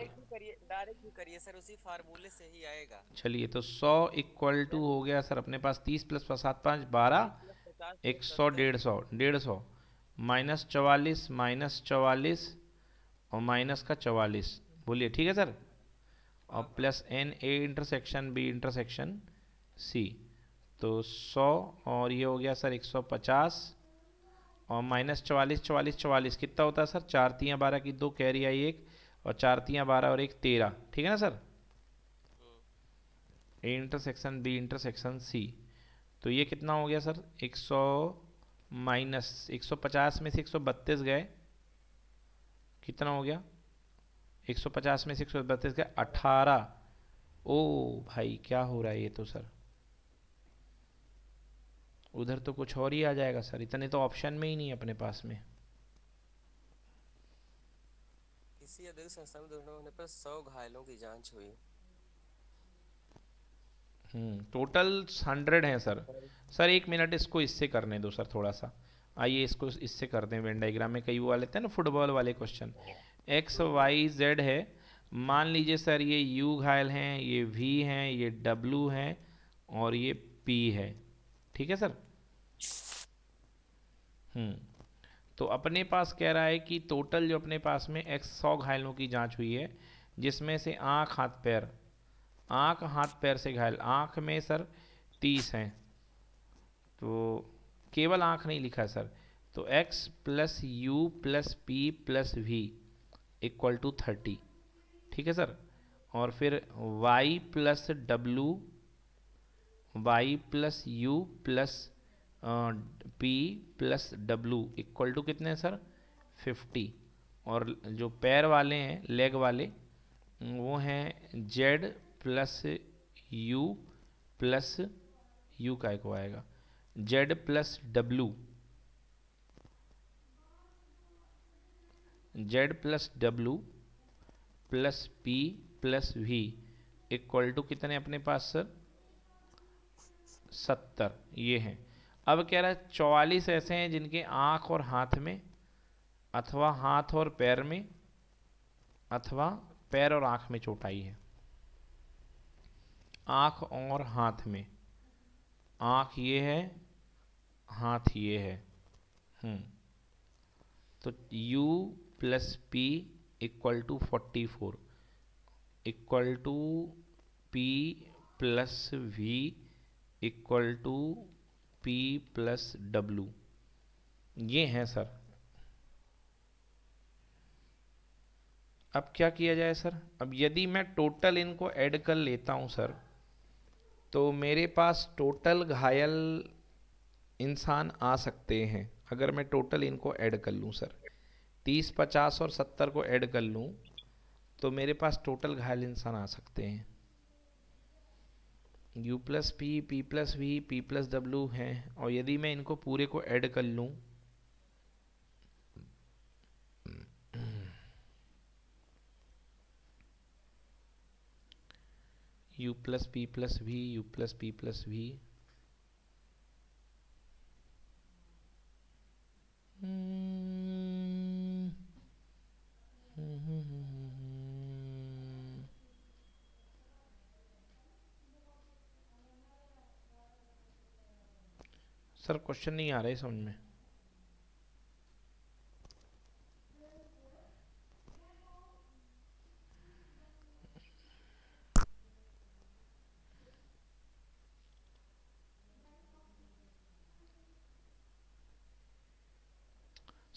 डायरेक्ट भी करिए सर उसी फार्मूले से ही आएगा चलिए तो 100 इक्वल टू हो गया सर अपने पास 30 प्लस सात पाँच बारह एक सौ डेढ़ सौ डेढ़ सौ माइनस चवालीस माइनस चवालीस और माइनस का चवालीस बोलिए ठीक है सर और हाँ, हाँ। Plus N A intersection B intersection C तो 100 और ये हो गया सर 150 और माइनस चवालीस चवालीस चवालीस कितना होता है सर चार तीन बारह की दो कैरी आई एक और चार तिया बारह और एक तेरह ठीक है ना sir A intersection B intersection C तो ये कितना हो गया सर 100 माइनस पचास में से 132 गए कितना हो गया 150 में से 132 गए 18 ओ भाई क्या हो रहा है ये तो सर उधर तो कुछ और ही आ जाएगा सर इतने तो ऑप्शन में ही नहीं अपने पास में किसी या दिल संस्थान में दुर्घटना होने पर सौ घायलों की जांच हुई हम्म टोटल हंड्रेड है सर सर एक मिनट इसको इससे करने दो सर थोड़ा सा आइए इसको इससे कर दें वेन डाइग्राम में कई वो वाले थे ना फुटबॉल वाले क्वेश्चन एक्स वाई जेड है मान लीजिए सर ये यू घायल हैं ये वी हैं ये डब्लू हैं और ये पी है ठीक है सर हम्म तो अपने पास कह रहा है कि टोटल जो अपने पास में एक्स सौ घायलों की जांच हुई है जिसमें से आँख हाथ पैर आँख हाथ पैर से घायल आँख में सर तीस हैं तो केवल आँख नहीं लिखा सर तो x plus U plus P plus V equal to thirty ठीक है सर और फिर y plus W Y plus U plus P plus W equal to कितने सर फिफ्टी और जो पैर वाले हैं लेग वाले वो हैं Z plus U plus U का एक आएगा Z plus W Z plus W plus P plus V equal to कितने अपने पास सर सत्तर ये हैं अब कह रहा है चौवालीस ऐसे हैं जिनके आँख और हाथ में अथवा हाथ और पैर में अथवा पैर और आँख में चोट आई है आँख और हाथ में आँख ये है हाथ ये है हम्म। तो u plus P equal to forty four equal to P plus V equal to P plus W ये हैं सर अब क्या किया जाए सर अब यदि मैं टोटल इनको ऐड कर लेता हूँ सर तो मेरे पास टोटल घायल इंसान आ सकते हैं अगर मैं टोटल इनको ऐड कर लूँ सर तीस पचास और सत्तर को ऐड कर लूँ तो मेरे पास टोटल घायल इंसान आ सकते हैं u plus P P plus V P plus W है और यदि मैं इनको पूरे को ऐड कर लूं u plus P plus V U plus P plus V Hmm. Sir question नहीं आ रहे समझ में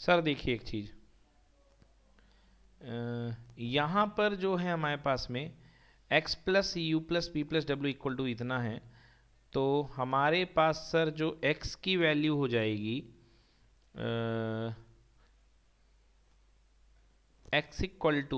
सर देखिए एक चीज़ यहाँ पर जो है हमारे पास में x plus U plus P plus W equal to इतना है तो हमारे पास सर जो x की वैल्यू हो जाएगी x इक्वल टू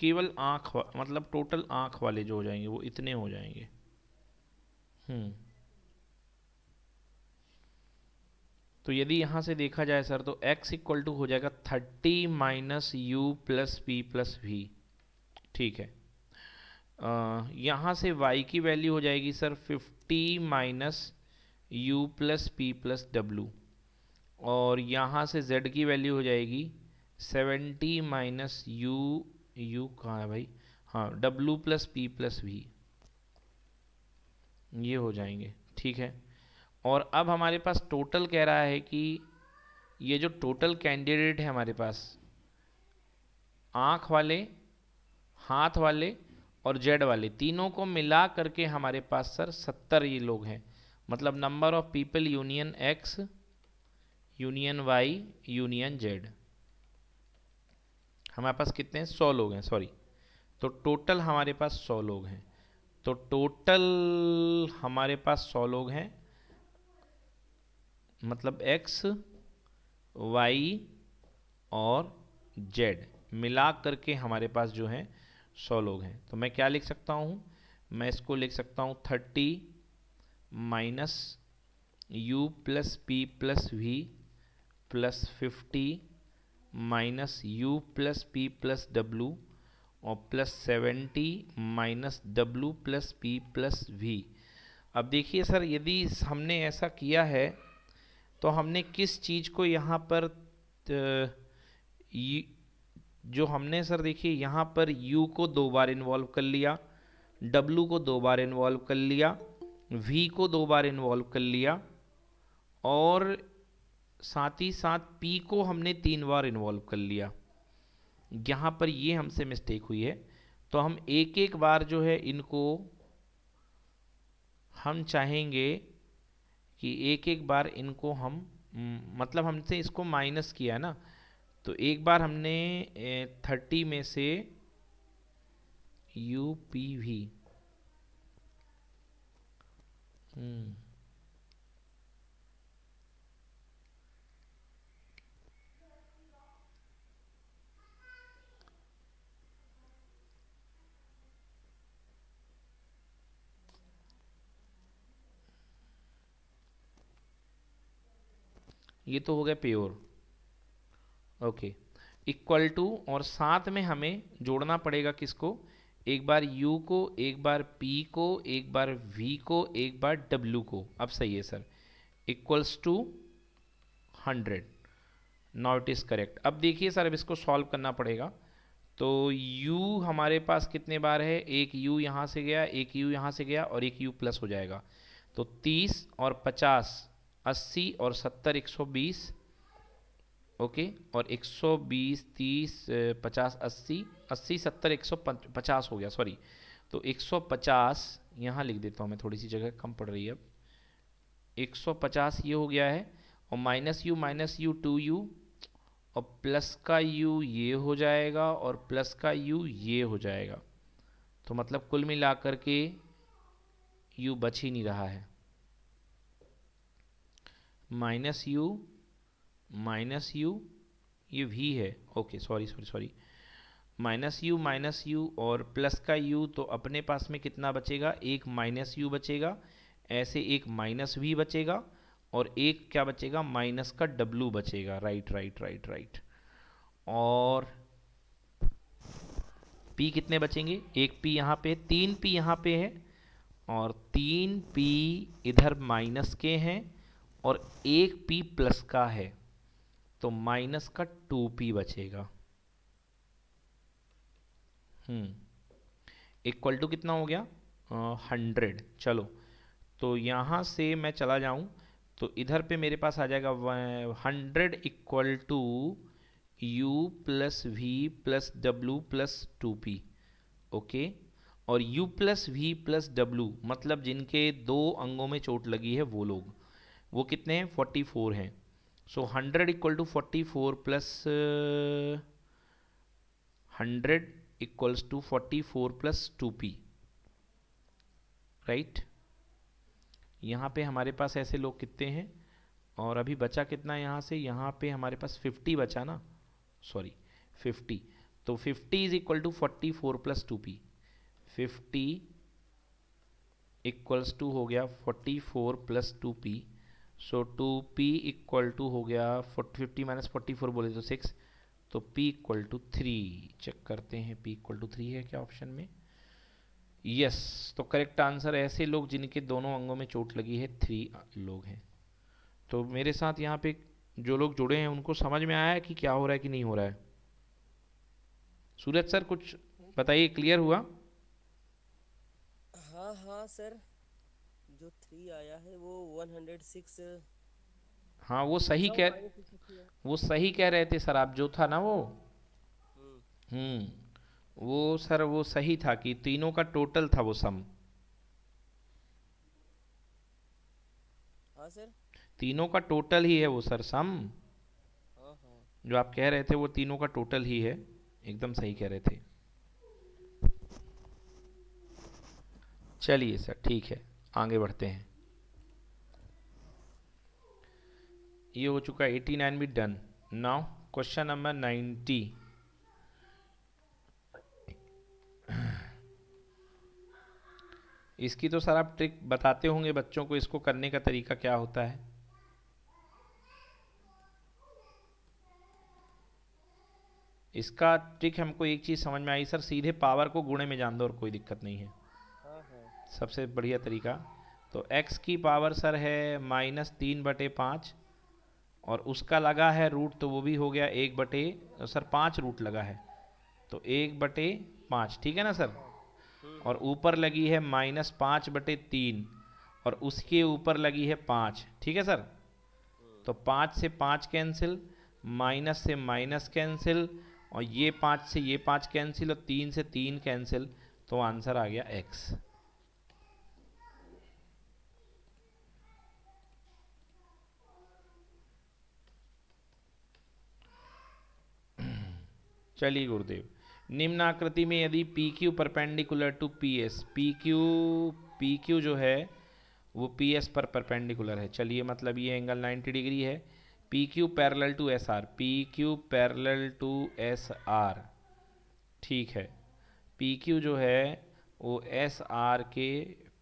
केवल आँख मतलब टोटल आँख वाले जो हो जाएंगे वो इतने हो जाएंगे हम्म तो यदि यहाँ से देखा जाए सर तो x इक्वल टू हो जाएगा thirty minus U plus P plus V ठीक है यहाँ से y की वैल्यू हो जाएगी sir fifty minus U plus P plus W और यहाँ से z की वैल्यू हो जाएगी सेवेंटी माइनस यू यू कहाँ है भाई हाँ W plus P plus V ये हो जाएंगे ठीक है और अब हमारे पास टोटल कह रहा है कि ये जो टोटल कैंडिडेट है हमारे पास आँख वाले हाथ वाले और जेड वाले तीनों को मिला करके हमारे पास सर सत्तर ये लोग हैं मतलब number of people union X union Y union Z हमारे पास कितने हैं सौ लोग हैं सॉरी तो टोटल हमारे पास सौ लोग हैं तो टोटल हमारे पास सौ लोग हैं मतलब एक्स वाई और जेड मिला करके हमारे पास जो है सौ लोग हैं तो मैं क्या लिख सकता हूँ मैं इसको लिख सकता हूँ thirty minus U plus P plus V plus fifty minus U plus P plus W और plus seventy minus W plus P plus V अब देखिए सर यदि हमने ऐसा किया है तो हमने किस चीज़ को यहाँ पर जो हमने सर देखिए यहाँ पर U को दो बार इन्वॉल्व कर लिया W को दो बार इन्वॉल्व कर लिया V को दो बार इन्वॉल्व कर लिया और साथ ही साथ P को हमने तीन बार इन्वॉल्व कर लिया यहाँ पर ये हमसे मिस्टेक हुई है तो हम एक एक बार जो है इनको हम चाहेंगे कि एक एक बार इनको हम मतलब हमसे इसको माइनस किया ना तो एक बार हमने थर्टी में से यू पी वी ये तो हो गया प्योर ओके इक्वल टू और साथ में हमें जोड़ना पड़ेगा किसको एक बार U को एक बार P को एक बार V को एक बार W को अब सही है sir equals to hundred not is correct अब देखिए सर अब इसको सॉल्व करना पड़ेगा तो U हमारे पास कितने बार है एक U यहाँ से गया एक U यहाँ से गया और एक U प्लस हो जाएगा तो 30 और अस्सी और सत्तर एक सौ बीस ओके और एक सौ बीस तीस पचास अस्सी अस्सी सत्तर एक सौ पचास हो गया सॉरी तो एक सौ पचास यहाँ लिख देता हूँ मैं थोड़ी सी जगह कम पड़ रही है अब एक सौ पचास ये हो गया है और minus U minus U two U और प्लस का यू ये हो जाएगा और प्लस का यू ये हो जाएगा तो मतलब कुल मिला करके के यू बच ही नहीं रहा है माइनस यू माइनस यू ये वी है okay sorry sorry sorry minus U minus U और प्लस का यू तो अपने पास में कितना बचेगा एक माइनस यू बचेगा ऐसे एक माइनस वी बचेगा और एक क्या बचेगा माइनस का डब्लू बचेगा राइट राइट राइट राइट और पी कितने बचेंगे एक पी यहाँ पे तीन पी यहाँ पे है और तीन पी इधर माइनस के हैं और एक पी प्लस का है तो माइनस का टू पी बचेगा हम्म इक्वल टू कितना हो गया हंड्रेड चलो तो यहां से मैं चला जाऊं तो इधर पे मेरे पास आ जाएगा hundred equal to U plus V plus W plus two P okay और U plus V plus W मतलब जिनके दो अंगों में चोट लगी है वो लोग वो कितने हैं फोर्टी फोर हैं so hundred equal to forty four plus hundred equals to forty four plus two P right यहाँ पे हमारे पास ऐसे लोग कितने हैं और अभी बचा कितना यहाँ से यहाँ पे हमारे पास फिफ्टी बचा ना सॉरी फिफ्टी तो fifty is equal to forty four plus two P fifty equals to हो गया forty four plus two P so two P equal to हो गया forty fifty minus forty four बोले तो सिक्स तो p equal to three check करते हैं p equal to three है क्या ऑप्शन में यस yes, तो करेक्ट आंसर ऐसे लोग जिनके दोनों अंगों में चोट लगी है थ्री लोग हैं तो मेरे साथ यहाँ पे जो लोग जुड़े हैं उनको समझ में आया कि क्या हो रहा है कि नहीं हो रहा है सूरज सर कुछ बताइए क्लियर हुआ हाँ हाँ सर जो थ्री आया है वो वन हंड्रेड सिक्स हाँ वो सही कह वो सही कह रहे थे सर आप जो था ना वो हम्म, हम्म। वो सर वो सही था कि तीनों का टोटल था वो सम हाँ सर तीनों का टोटल ही है वो सर सम हाँ हाँ। जो आप कह रहे थे वो तीनों का टोटल ही है एकदम सही कह रहे थे चलिए सर ठीक है आगे बढ़ते हैं ये हो चुका है एटी नाइन भी done now question number ninety इसकी तो सर आप ट्रिक बताते होंगे बच्चों को इसको करने का तरीका क्या होता है इसका ट्रिक हमको एक चीज़ समझ में आई सर सीधे पावर को गुणे में जान दो और कोई दिक्कत नहीं है सबसे बढ़िया तरीका तो x की पावर सर है माइनस तीन बटे पाँच और उसका लगा है रूट तो वो भी हो गया एक बटे तो सर पाँच रूट लगा है तो एक बटे पाँच ठीक है ना सर और ऊपर लगी है माइनस पाँच बटे तीन और उसके ऊपर लगी है पाँच ठीक है सर तो पाँच से पाँच कैंसिल माइनस से माइनस कैंसिल और ये पाँच से ये पाँच कैंसिल और तीन से तीन कैंसिल तो आंसर आ गया एक्स चलिए गुरुदेव निम्न आकृति में यदि P Q perpendicular to P S P Q P Q जो है वो पी एस पर परपेंडिकुलर है चलिए मतलब ये एंगल 90 डिग्री है P Q parallel to S R P Q parallel to S R ठीक है पी क्यू जो है वो एस आर के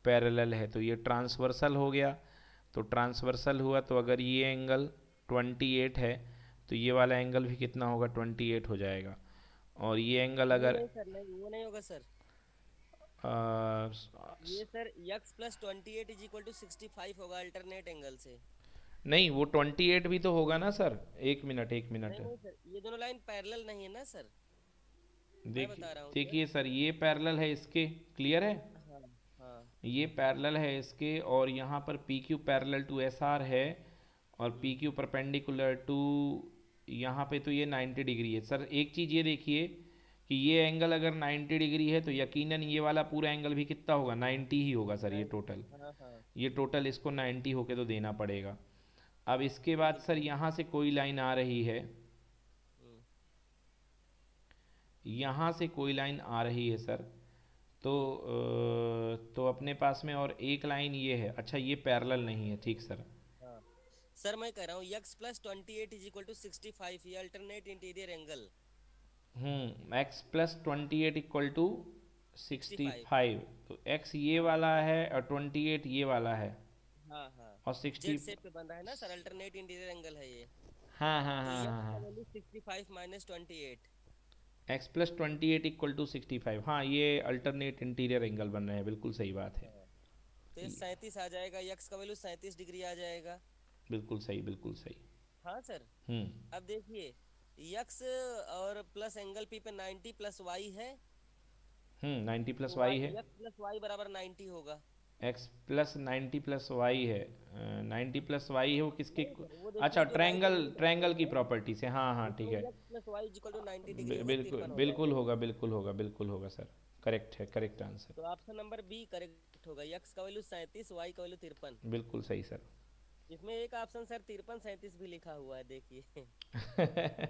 पैरल है तो ये ट्रांसवर्सल हो गया तो ट्रांसवर्सल हुआ तो अगर ये एंगल 28 है तो ये वाला एंगल भी कितना होगा 28 हो जाएगा और ये एंगल अगर नहीं वो ट्वेंटी एट भी तो होगा ना सर एक मिनट एक मिनट ये दोनों लाइन पैरेलल नहीं है ना सर देखिए देखिए सर ये पैरेलल है इसके क्लियर है हाँ, हाँ। ये पैरेलल है इसके और यहाँ पर P Q parallel to S R है और पी क्यू परपेंडिकुलर टू यहाँ पे तो ये 90 डिग्री है सर एक चीज़ ये देखिए कि ये एंगल अगर 90 डिग्री है तो यकीनन ये वाला पूरा एंगल भी कितना होगा 90 ही होगा सर ये टोटल हाँ, हाँ, हाँ। ये टोटल इसको 90 होके तो देना पड़ेगा अब इसके बाद सर यहाँ से कोई लाइन आ रही है यहाँ से कोई लाइन आ रही है सर तो तो अपने पास में और एक लाइन ये है अच्छा ये पैरल नहीं है ठीक सर सर मैं कह रहा हूँ X plus twenty eight is equal to sixty five ये alternate interior angle hmm X plus twenty eight equal to sixty five तो एक्स ये वाला है और ट्वेंटी एट ये वाला है हाँ हाँ और सिक्सटी शेप पे बन रहा है ना सर अल्टरनेट इंटीरियर एंगल है ये हाँ हाँ हाँ तो हाँ हाँ sixty five minus twenty eight x plus twenty eight equal to sixty five हाँ ये अल्टरनेट इंटीरियर एंगल बन रहे हैं बिल्कुल सही बात है हाँ। तो ये सैंतीस आ जाएगा यक्स का वैल्यू सैंतीस डिग्री आ जाएगा बिल्कुल सही बिल्कुल सही हाँ सर हम्म। अब देखिए यक्स और प्लस एंगल पी पे 90 प्लस वाई है हम्म 90 प्लस तो वाई हाँ, है यक्स प्लस वाई बराबर 90 होगा एक्स प्लस प्लस वाई है प्लस वाई है वो किसके अच्छा की प्रॉपर्टी से हाँ हाँ ठीक है तो बिल्कुल होगा बिल्कुल होगा बिल्कुल होगा सर करेक्ट है करेक्ट आंसर तो ऑप्शन नंबर बी करेक्ट होगा यक्स का वैल्यू सैंतीस वाई का वैल्यू तिरपन बिल्कुल सही सर इसमें एक ऑप्शन सर तिरपन सैंतीस भी लिखा हुआ है देखिए [LAUGHS]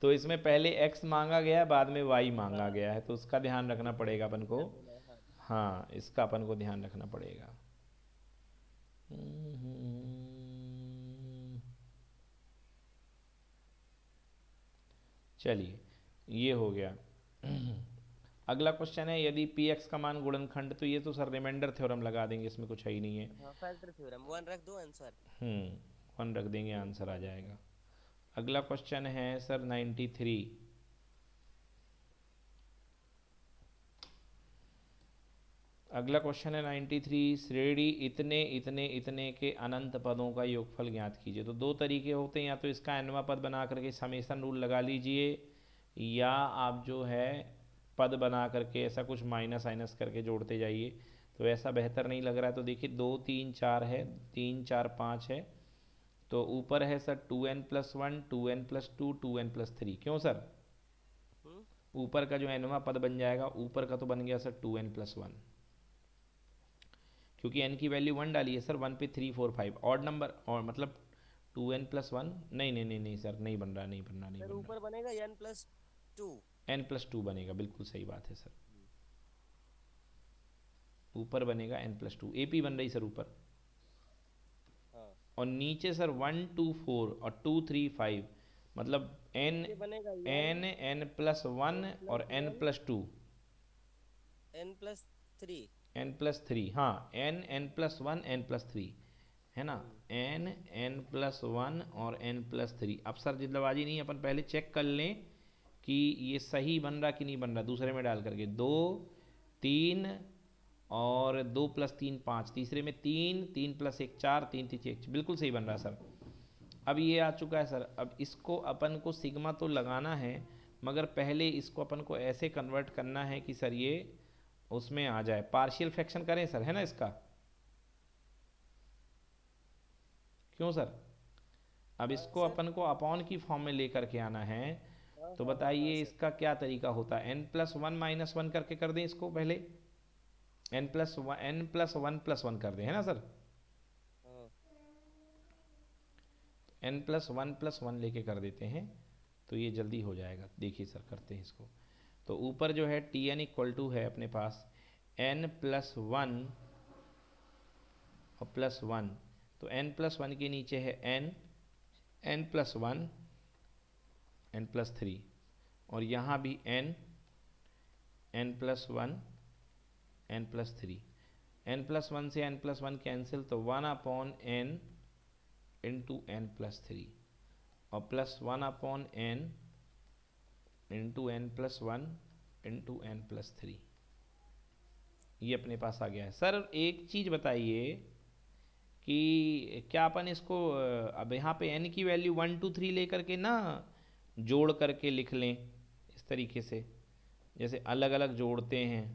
तो इसमें पहले एक्स मांगा गया है बाद में वाई मांगा हाँ। गया है तो उसका ध्यान रखना पड़ेगा अपन को हाँ, हाँ।, हाँ इसका अपन को ध्यान रखना पड़ेगा चलिए ये हो गया [CLEARS THROAT] अगला क्वेश्चन है यदि पी एक्स का मान गुणनखंड तो ये तो सर रिमाइंडर थ्योरम लगा देंगे इसमें कुछ है ही नहीं है वन हाँ, हम्म, रख देंगे आंसर आ जाएगा अगला क्वेश्चन है सर थ्री अगला क्वेश्चन है थ्री श्रेणी इतने इतने इतने के अनंत पदों का योगफल ज्ञात कीजिए तो दो तरीके होते हैं या तो इसका एनवा पद बना करके समेसन रूल लगा लीजिए या आप जो है पद बना करके ऐसा कुछ माइनस आइनस करके जोड़ते जाइए तो ऐसा बेहतर नहीं लग रहा है तो देखिए दो तीन चार है तीन चार पाँच है तो ऊपर है sir two n plus one two n plus two two n plus three क्यों सर हम्म। ऊपर का जो एनवा पद बन जाएगा ऊपर का तो बन गया sir two n plus one क्योंकि एन की वैल्यू वन डाली है सर वन पे three four five odd number और मतलब टू एन प्लस वन नहीं नहीं नहीं नहीं सर नहीं बन रहा नहीं बन रहा नहीं ऊपर बनेगा n plus two n plus two बनेगा बिल्कुल सही बात है सर ऊपर बनेगा n plus two A P बन रही सर ऊपर और नीचे सर वन टू फोर और टू थ्री फाइव मतलब n n n plus one और n plus two n plus three n plus three हाँ n n plus one n plus three है ना एन एन प्लस वन और n plus three अब sir जिल्लाबाजी नहीं अपन पहले चेक कर लें कि ये सही बन रहा कि नहीं बन रहा दूसरे में डाल करके दो तीन और दो प्लस तीन पाँच तीसरे में तीन तीन प्लस एक चार तीन तीन एक बिल्कुल सही बन रहा सर अब ये आ चुका है सर अब इसको अपन को सिग्मा तो लगाना है मगर पहले इसको अपन को ऐसे कन्वर्ट करना है कि सर ये उसमें आ जाए पार्शियल फ्रैक्शन करें सर है ना इसका क्यों सर अब इसको अपन को अपॉन की फॉर्म में लेकर के आना है तो बताइए इसका क्या तरीका होता है n plus one minus one करके कर दें इसको पहले n plus n plus one plus one कर दें है ना sir n plus one plus one लेके कर देते हैं तो ये जल्दी हो जाएगा देखिए सर करते हैं इसको तो ऊपर जो है टी एन इक्वल टू है अपने पास एन प्लस वन और प्लस वन तो एन प्लस वन के नीचे है n n plus one n plus three और यहाँ भी n n plus one n plus three n plus one से एन प्लस वन कैंसिल तो one upon n into n plus three और plus one upon n into n plus one into n plus three ये अपने पास आ गया है sir एक चीज़ बताइए कि क्या अपन इसको अब यहाँ पे एन की वैल्यू वन टू थ्री लेकर के ना जोड़ करके लिख लें इस तरीके से जैसे अलग अलग जोड़ते हैं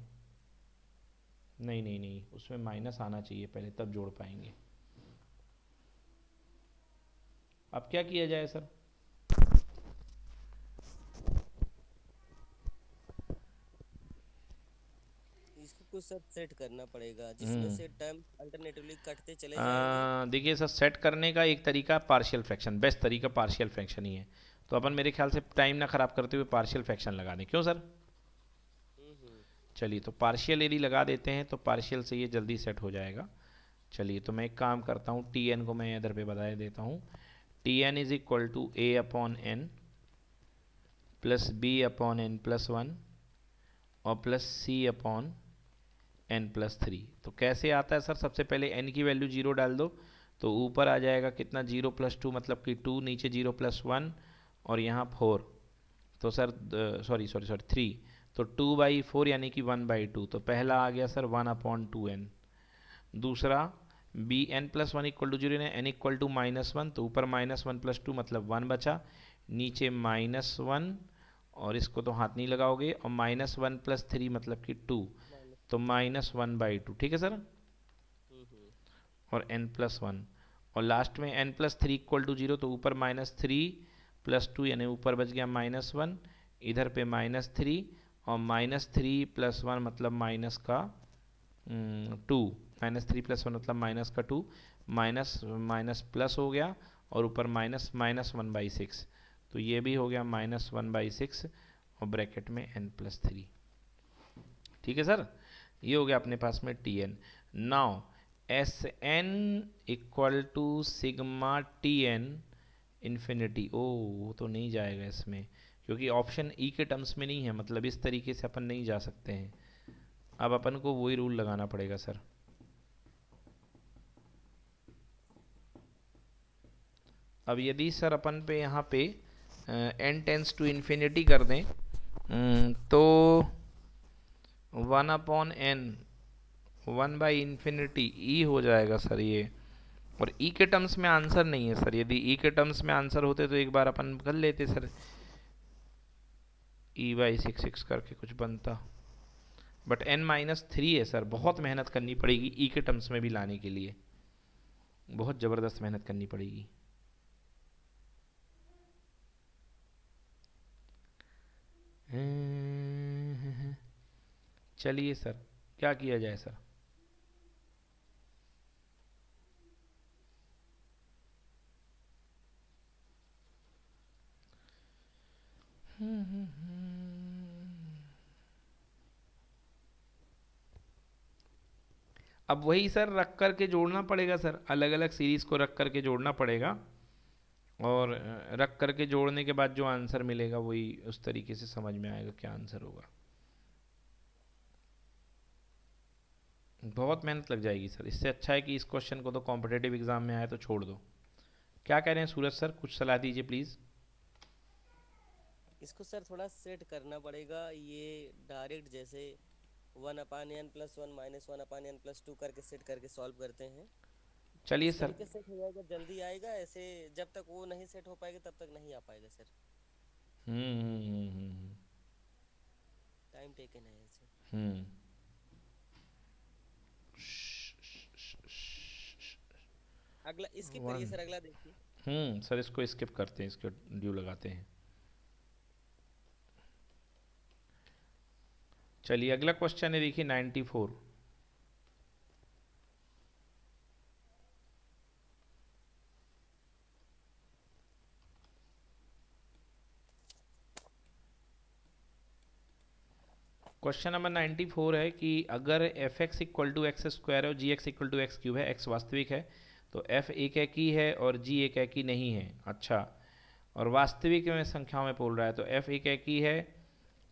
नहीं नहीं नहीं उसमें माइनस आना चाहिए पहले तब जोड़ पाएंगे अब क्या किया जाए सर इसको सेट करना पड़ेगा हम्म। जिसमें से टाइम अल्टरनेटिवली कटते चले देखिए सर सेट करने का एक तरीका पार्शियल फ्रैक्शन बेस्ट तरीका पार्शियल फ्रैक्शन ही है तो अपन मेरे ख्याल से टाइम ना ख़राब करते हुए पार्शियल फ्रैक्शन लगा दें क्यों सर चलिए तो पार्शियल यदि लगा देते हैं तो पार्शियल से ये जल्दी सेट हो जाएगा चलिए तो मैं एक काम करता हूँ टी एन को मैं इधर पे बता देता हूँ t n is equal to a upon n plus b upon n plus one और plus c upon n plus three तो कैसे आता है सर सबसे पहले एन की वैल्यू जीरो डाल दो तो ऊपर आ जाएगा कितना जीरो प्लस टू मतलब कि टू नीचे जीरो प्लस वन और यहाँ फोर तो sir sorry sorry sorry three तो टू बाई फोर यानी कि वन बाई टू तो पहला आ गया sir one upon two n दूसरा b n plus one equal to zero n equal to minus one तो ऊपर माइनस वन प्लस टू मतलब वन बचा नीचे माइनस वन और इसको तो हाथ नहीं लगाओगे और माइनस वन प्लस थ्री मतलब कि टू तो माइनस वन बाई टू ठीक है सर और एन प्लस वन और लास्ट में n plus three equal to zero तो ऊपर माइनस थ्री प्लस टू यानी ऊपर बच गया माइनस वन इधर पे माइनस थ्री और माइनस थ्री प्लस वन मतलब माइनस का two minus three plus one मतलब माइनस का टू माइनस माइनस प्लस हो गया और ऊपर minus minus one by six तो ये भी हो गया माइनस वन बाई सिक्स और ब्रैकेट में एन प्लस थ्री ठीक है सर ये हो गया अपने पास में t n now s n equal to sigma t n infinity ओ वो तो नहीं जाएगा इसमें क्योंकि ऑप्शन ई e के टर्म्स में नहीं है मतलब इस तरीके से अपन नहीं जा सकते हैं अब अपन को वही रूल लगाना पड़ेगा सर अब यदि सर अपन पे यहाँ पे एन टेंस टू इन्फिनिटी कर दें हम्म, तो one upon n one by infinity e हो जाएगा सर ये और ई e के टर्म्स में आंसर नहीं है सर यदि ई e के टर्म्स में आंसर होते तो एक बार अपन कर लेते sir e y six six करके कुछ बनता बट एन माइनस थ्री है सर बहुत मेहनत करनी पड़ेगी ई e के टर्म्स में भी लाने के लिए बहुत ज़बरदस्त मेहनत करनी पड़ेगी हम्म, हम्म, हम्म। चलिए सर क्या किया जाए सर अब वही सर रख कर के जोड़ना पड़ेगा सर अलग अलग सीरीज़ को रख कर के जोड़ना पड़ेगा और रख कर के जोड़ने के बाद जो आंसर मिलेगा वही उस तरीके से समझ में आएगा क्या आंसर होगा बहुत मेहनत लग जाएगी सर इससे अच्छा है कि इस क्वेश्चन को तो कॉम्पिटेटिव एग्ज़ाम में आए तो छोड़ दो क्या कह रहे हैं सूरज सर कुछ सलाह दीजिए प्लीज़ इसको सर थोड़ा सेट करना पड़ेगा ये डायरेक्ट जैसे one upon n plus one minus one upon n plus two करके सेट करके सॉल्व करते हैं चलिए सर सेट हो जाएगा जल्दी आएगा ऐसे जब तक वो नहीं सेट हो पाएगा तब तक नहीं आ पाएगा sir time hmm, taken hmm, hmm, है ऐसे अगला इसकी करिए सर अगला देखिए हम्म सर इसको स्किप करते हैं इसको ड्यू लगाते हैं चलिए अगला क्वेश्चन है देखिए 94 क्वेश्चन नंबर 94 है कि अगर f x equal to x square और g x equal to x cube है एक्स वास्तविक है तो एफ एक एक ही है और जी एक एक ही नहीं है अच्छा और वास्तविक में संख्याओं में बोल रहा है तो एफ एक एक ही है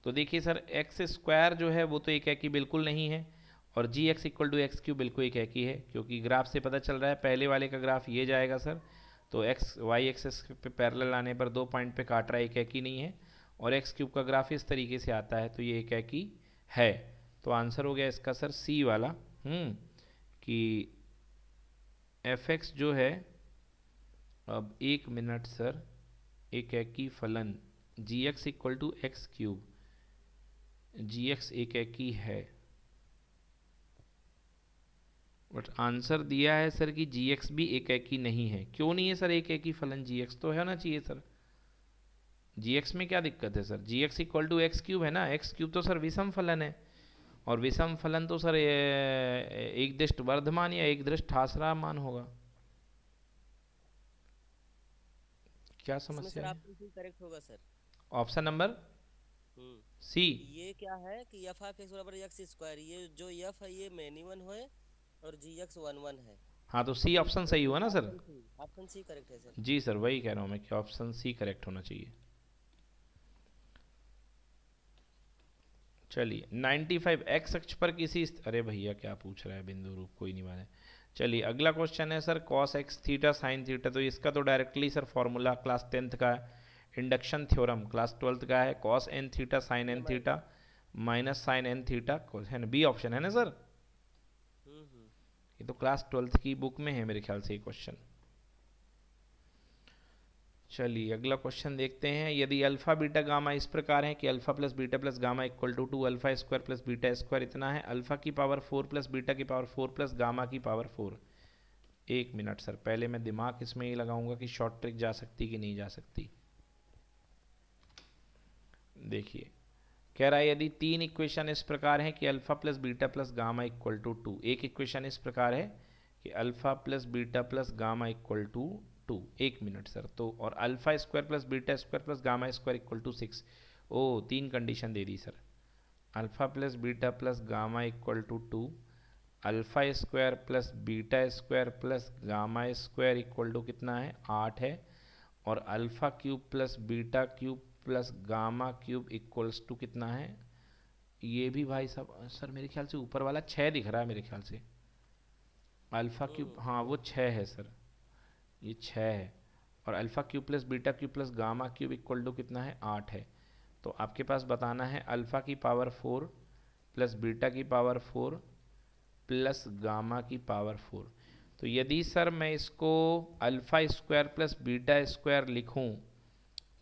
तो देखिए सर एक्स स्क्वायर जो है वो तो एक है कि बिल्कुल नहीं है और g x equal to x cube बिल्कुल एक है कि है क्योंकि ग्राफ से पता चल रहा है पहले वाले का ग्राफ ये जाएगा सर तो एक्स वाई एक्सेस पे पैरेलल आने पर दो पॉइंट पे काट रहा है एक है कि नहीं है और एक्स क्यूब का ग्राफ इस तरीके से आता है तो ये एक है कि है तो आंसर हो गया इसका सर सी वाला हम्म, कि एफ एक्स जो है अब एक मिनट सर एक है कि फलन g x equal to x cube g x एक एक ही है बट आंसर दिया है सर कि जी एक्स भी एक एक ही नहीं है क्यों नहीं है सर एक एक ही फलन जी एक्स तो है ना चाहिए सर जी एक्स में क्या दिक्कत है sir g x equal to x cube है ना एक्स क्यूब तो सर विषम फलन है और विषम फलन तो सर एक दृष्ट वर्धमान या एक दृष्ट हासरा मान होगा क्या समस्या करेक्ट होगा सर ऑप्शन हम्म। नंबर सी ये क्या है कि एफ ऑफ एक्स बराबर एक्स स्क्वायर ये जो एफ है ये मेनी वन है और जी एक्स वन वन है हाँ तो सी ऑप्शन सही हुआ ना सर ऑप्शन सी करेक्ट है सर जी सर वही कह रहा हूँ मैं कि ऑप्शन सी करेक्ट होना चाहिए चलिए 95 एक्स अक्ष पर किसी अरे भैया क्या पूछ रहा है बिंदु रूप कोई नहीं माने चलिए अगला क्वेश्चन है sir cos x theta sine theta तो इसका तो directly sir formula class tenth का है इंडक्शन थ्योरम क्लास ट्वेल्थ का है cos n theta sine n theta minus sine n theta है ना बी ऑप्शन है ना सर ये तो क्लास ट्वेल्थ की बुक में है मेरे ख्याल से ये क्वेश्चन चलिए अगला क्वेश्चन देखते हैं यदि अल्फा बीटा गामा इस प्रकार है कि alpha plus beta plus gamma equal to two alpha square plus beta square इतना है अल्फा की पावर फोर प्लस बीटा की पावर फोर प्लस गामा की पावर फोर एक मिनट सर पहले मैं दिमाग इसमें ही लगाऊंगा कि शॉर्ट ट्रिक जा सकती कि नहीं जा सकती देखिए कह रहा है यदि तीन इक्वेशन इस प्रकार हैं कि alpha plus beta plus gamma equal to two एक इक्वेशन इस प्रकार है कि alpha plus beta plus gamma equal to two एक मिनट सर तो और alpha square plus beta square plus gamma square equal to six ओ तीन कंडीशन दे दी sir alpha plus beta plus gamma equal to two alpha square plus beta square plus gamma square equal to कितना है आठ है और alpha cube plus beta cube plus gamma cube equals to कितना है ये भी भाई साहब सर मेरे ख्याल से ऊपर वाला छः दिख रहा है मेरे ख्याल से अल्फ़ा क्यूब हाँ वो छः है सर ये छः है और alpha cube plus beta cube plus gamma cube equal to कितना है आठ है तो आपके पास बताना है अल्फ़ा की पावर फोर प्लस बीटा की पावर फोर प्लस गामा की पावर फोर तो यदि सर मैं इसको alpha square plus beta square लिखूं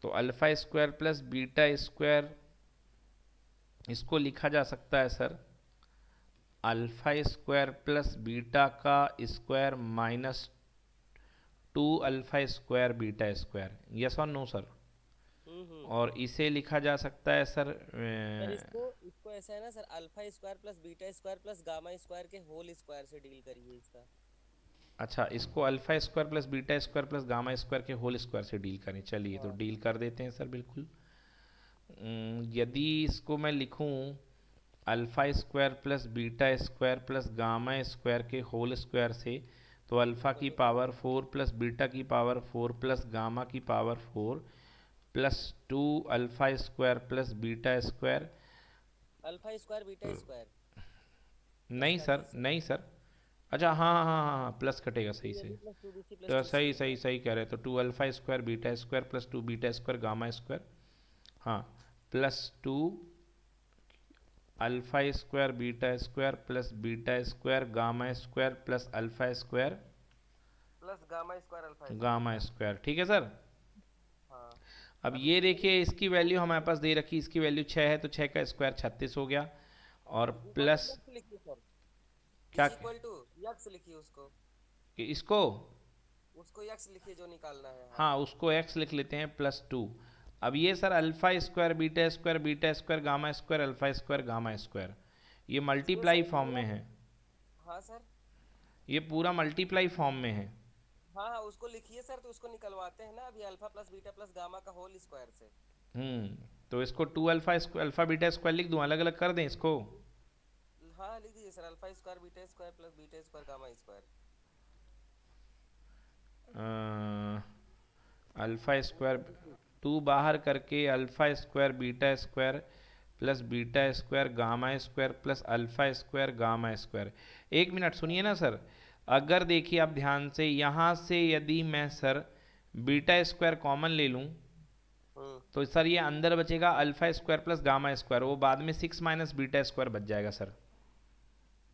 तो alpha square plus beta square इसको लिखा जा सकता है sir alpha square plus beta का square minus two alpha square beta square yes और नो सर और इसे लिखा जा सकता है सर इसको इसको ऐसा है ना sir alpha square plus beta square plus gamma square के होल स्क्वायर से डील करिए इसका अच्छा इसको alpha square plus beta square plus gamma square के होल स्क्वायर से डील करें चलिए तो डील कर देते हैं सर बिल्कुल यदि इसको मैं लिखूं alpha square plus beta square plus gamma square के होल स्क्वायर से तो अल्फ़ा की पावर फोर प्लस बीटा की पावर फोर प्लस गामा की power four plus two alpha square plus beta square alpha square beta square नहीं sir नहीं sir अच्छा हाँ हाँ हाँ हाँ प्लस कटेगा सही से तो सही सही सही कह रहे तो two alpha square beta square plus two beta square gamma square हाँ plus two alpha square beta square plus beta square gamma square plus alpha square plus gamma square alpha gamma square ठीक है sir हाँ। अब ये देखिए इसकी value हमारे पास दे रखी इसकी वैल्यू छः है तो छः का स्क्वायर छत्तीस हो गया और प्लस क्या इक्वल टू यक्स लिखिए उसको कि इसको उसको यक्स लिखिए जो निकालना है हाँ उसको एक्स लिख लेते हैं प्लस टू अब ये sir alpha square beta square beta square gamma square alpha square gamma square ये मल्टीप्लाई फॉर्म में है हाँ सर ये पूरा मल्टीप्लाई फॉर्म में है हाँ हाँ उसको लिखिए सर तो उसको निकलवाते हैं ना अभी alpha plus beta plus gamma का होल स्क्वायर से हम्म तो इसको two alpha alpha beta square लिख दूँ अलग अलग कर दें इसको हाँ लिख दीजिए sir alpha square beta square plus beta square gamma square alpha square two बाहर करके alpha square beta square plus beta square gamma square plus alpha square gamma square एक मिनट सुनिए ना सर अगर देखिए आप ध्यान से यहाँ से यदि मैं सर बीटा स्क्वायर कॉमन ले लूँ हम्म। तो सर ये अंदर बचेगा alpha square plus gamma square वो बाद में सिक्स माइनस बीटा स्क्वायर बच जाएगा सर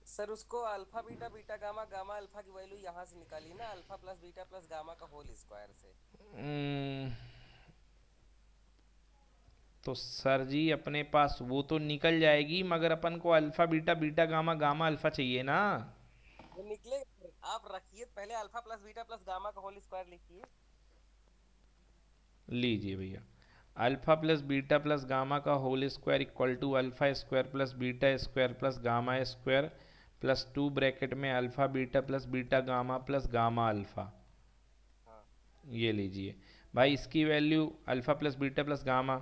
सर उसको alpha beta beta gamma gamma alpha की वैल्यू यहाँ से निकाली ना alpha plus beta plus gamma का होल स्क्वायर से हम्म, तो सर जी अपने पास वो तो निकल जाएगी मगर अपन को alpha beta beta gamma gamma alpha चाहिए ना वो निकले आप रखिए पहले alpha plus beta plus gamma का होल स्क्वायर लिखिए लीजिए भैया alpha plus beta plus gamma का whole square equal to alpha square plus beta square plus gamma square plus two bracket में alpha beta plus beta gamma plus gamma alpha हाँ। ये लीजिए भाई इसकी value alpha plus beta plus gamma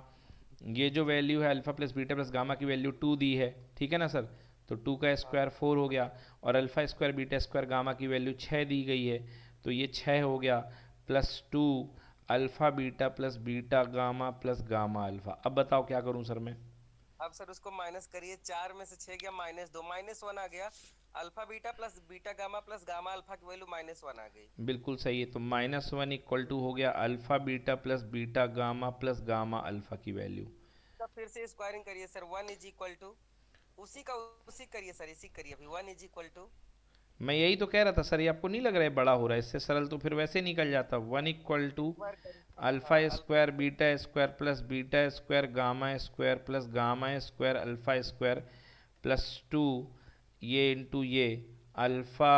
ये जो value है alpha plus beta plus gamma की वैल्यू टू दी है ठीक है ना सर तो टू का स्क्वायर हाँ। फोर हो गया और alpha square beta square gamma की वैल्यू छः दी गई है तो ये छः हो गया plus two alpha beta plus beta gamma plus gamma alpha अब बताओ क्या करूँ सर मैं अब सर उसको माइनस करिए चार में से छह गया माइनस दो माइनस वन आ गया alpha beta plus beta gamma plus gamma alpha की वैल्यू माइनस वन आ गई बिल्कुल सही है तो माइनस वन इक्वल टू हो गया alpha beta plus beta gamma plus gamma alpha की वैल्यू तो फिर से स्क्वायरिंग करिए sir one is equal to उसी का उसी करिए सर इसी करिए वन इज इक्वल टू मैं यही तो कह रहा था सर ये आपको नहीं लग रहा है बड़ा हो रहा है इससे सरल तो फिर वैसे निकल जाता one equal to alpha square beta square plus beta square gamma square plus gamma square alpha square plus two ये इंटू ये alpha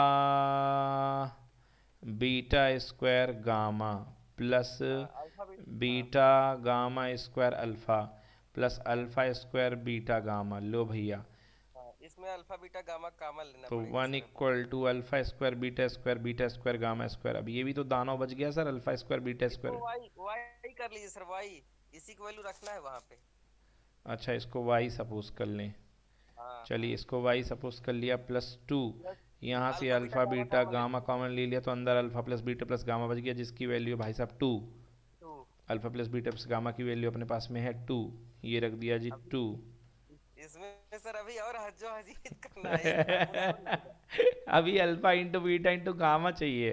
beta square gamma plus हाँ, beta gamma square alpha plus alpha square beta gamma लो भैया इसमें alpha beta gamma comma लेना तो one equal to alpha square beta square beta square gamma square अब ये भी तो दानो बच गया sir alpha square beta square y y कर लीजिए सर वाई इसी की वैल्यू रखना है वहाँ पे अच्छा इसको वाई सपोज कर लें हाँ। चलिए इसको वाई सपोज कर लिया प्लस टू यहाँ से अल्फा बीटा गामा कॉमन ले लिया तो अंदर alpha plus beta plus gamma बच गया जिसकी वैल्यू भाई साहब two alpha plus beta plus gamma की वैल्यू अपने पास में है टू ये रख दिया जी टू अभी और हजो हजीत [LAUGHS] करना है [LAUGHS] अभी alpha into beta into gamma चाहिए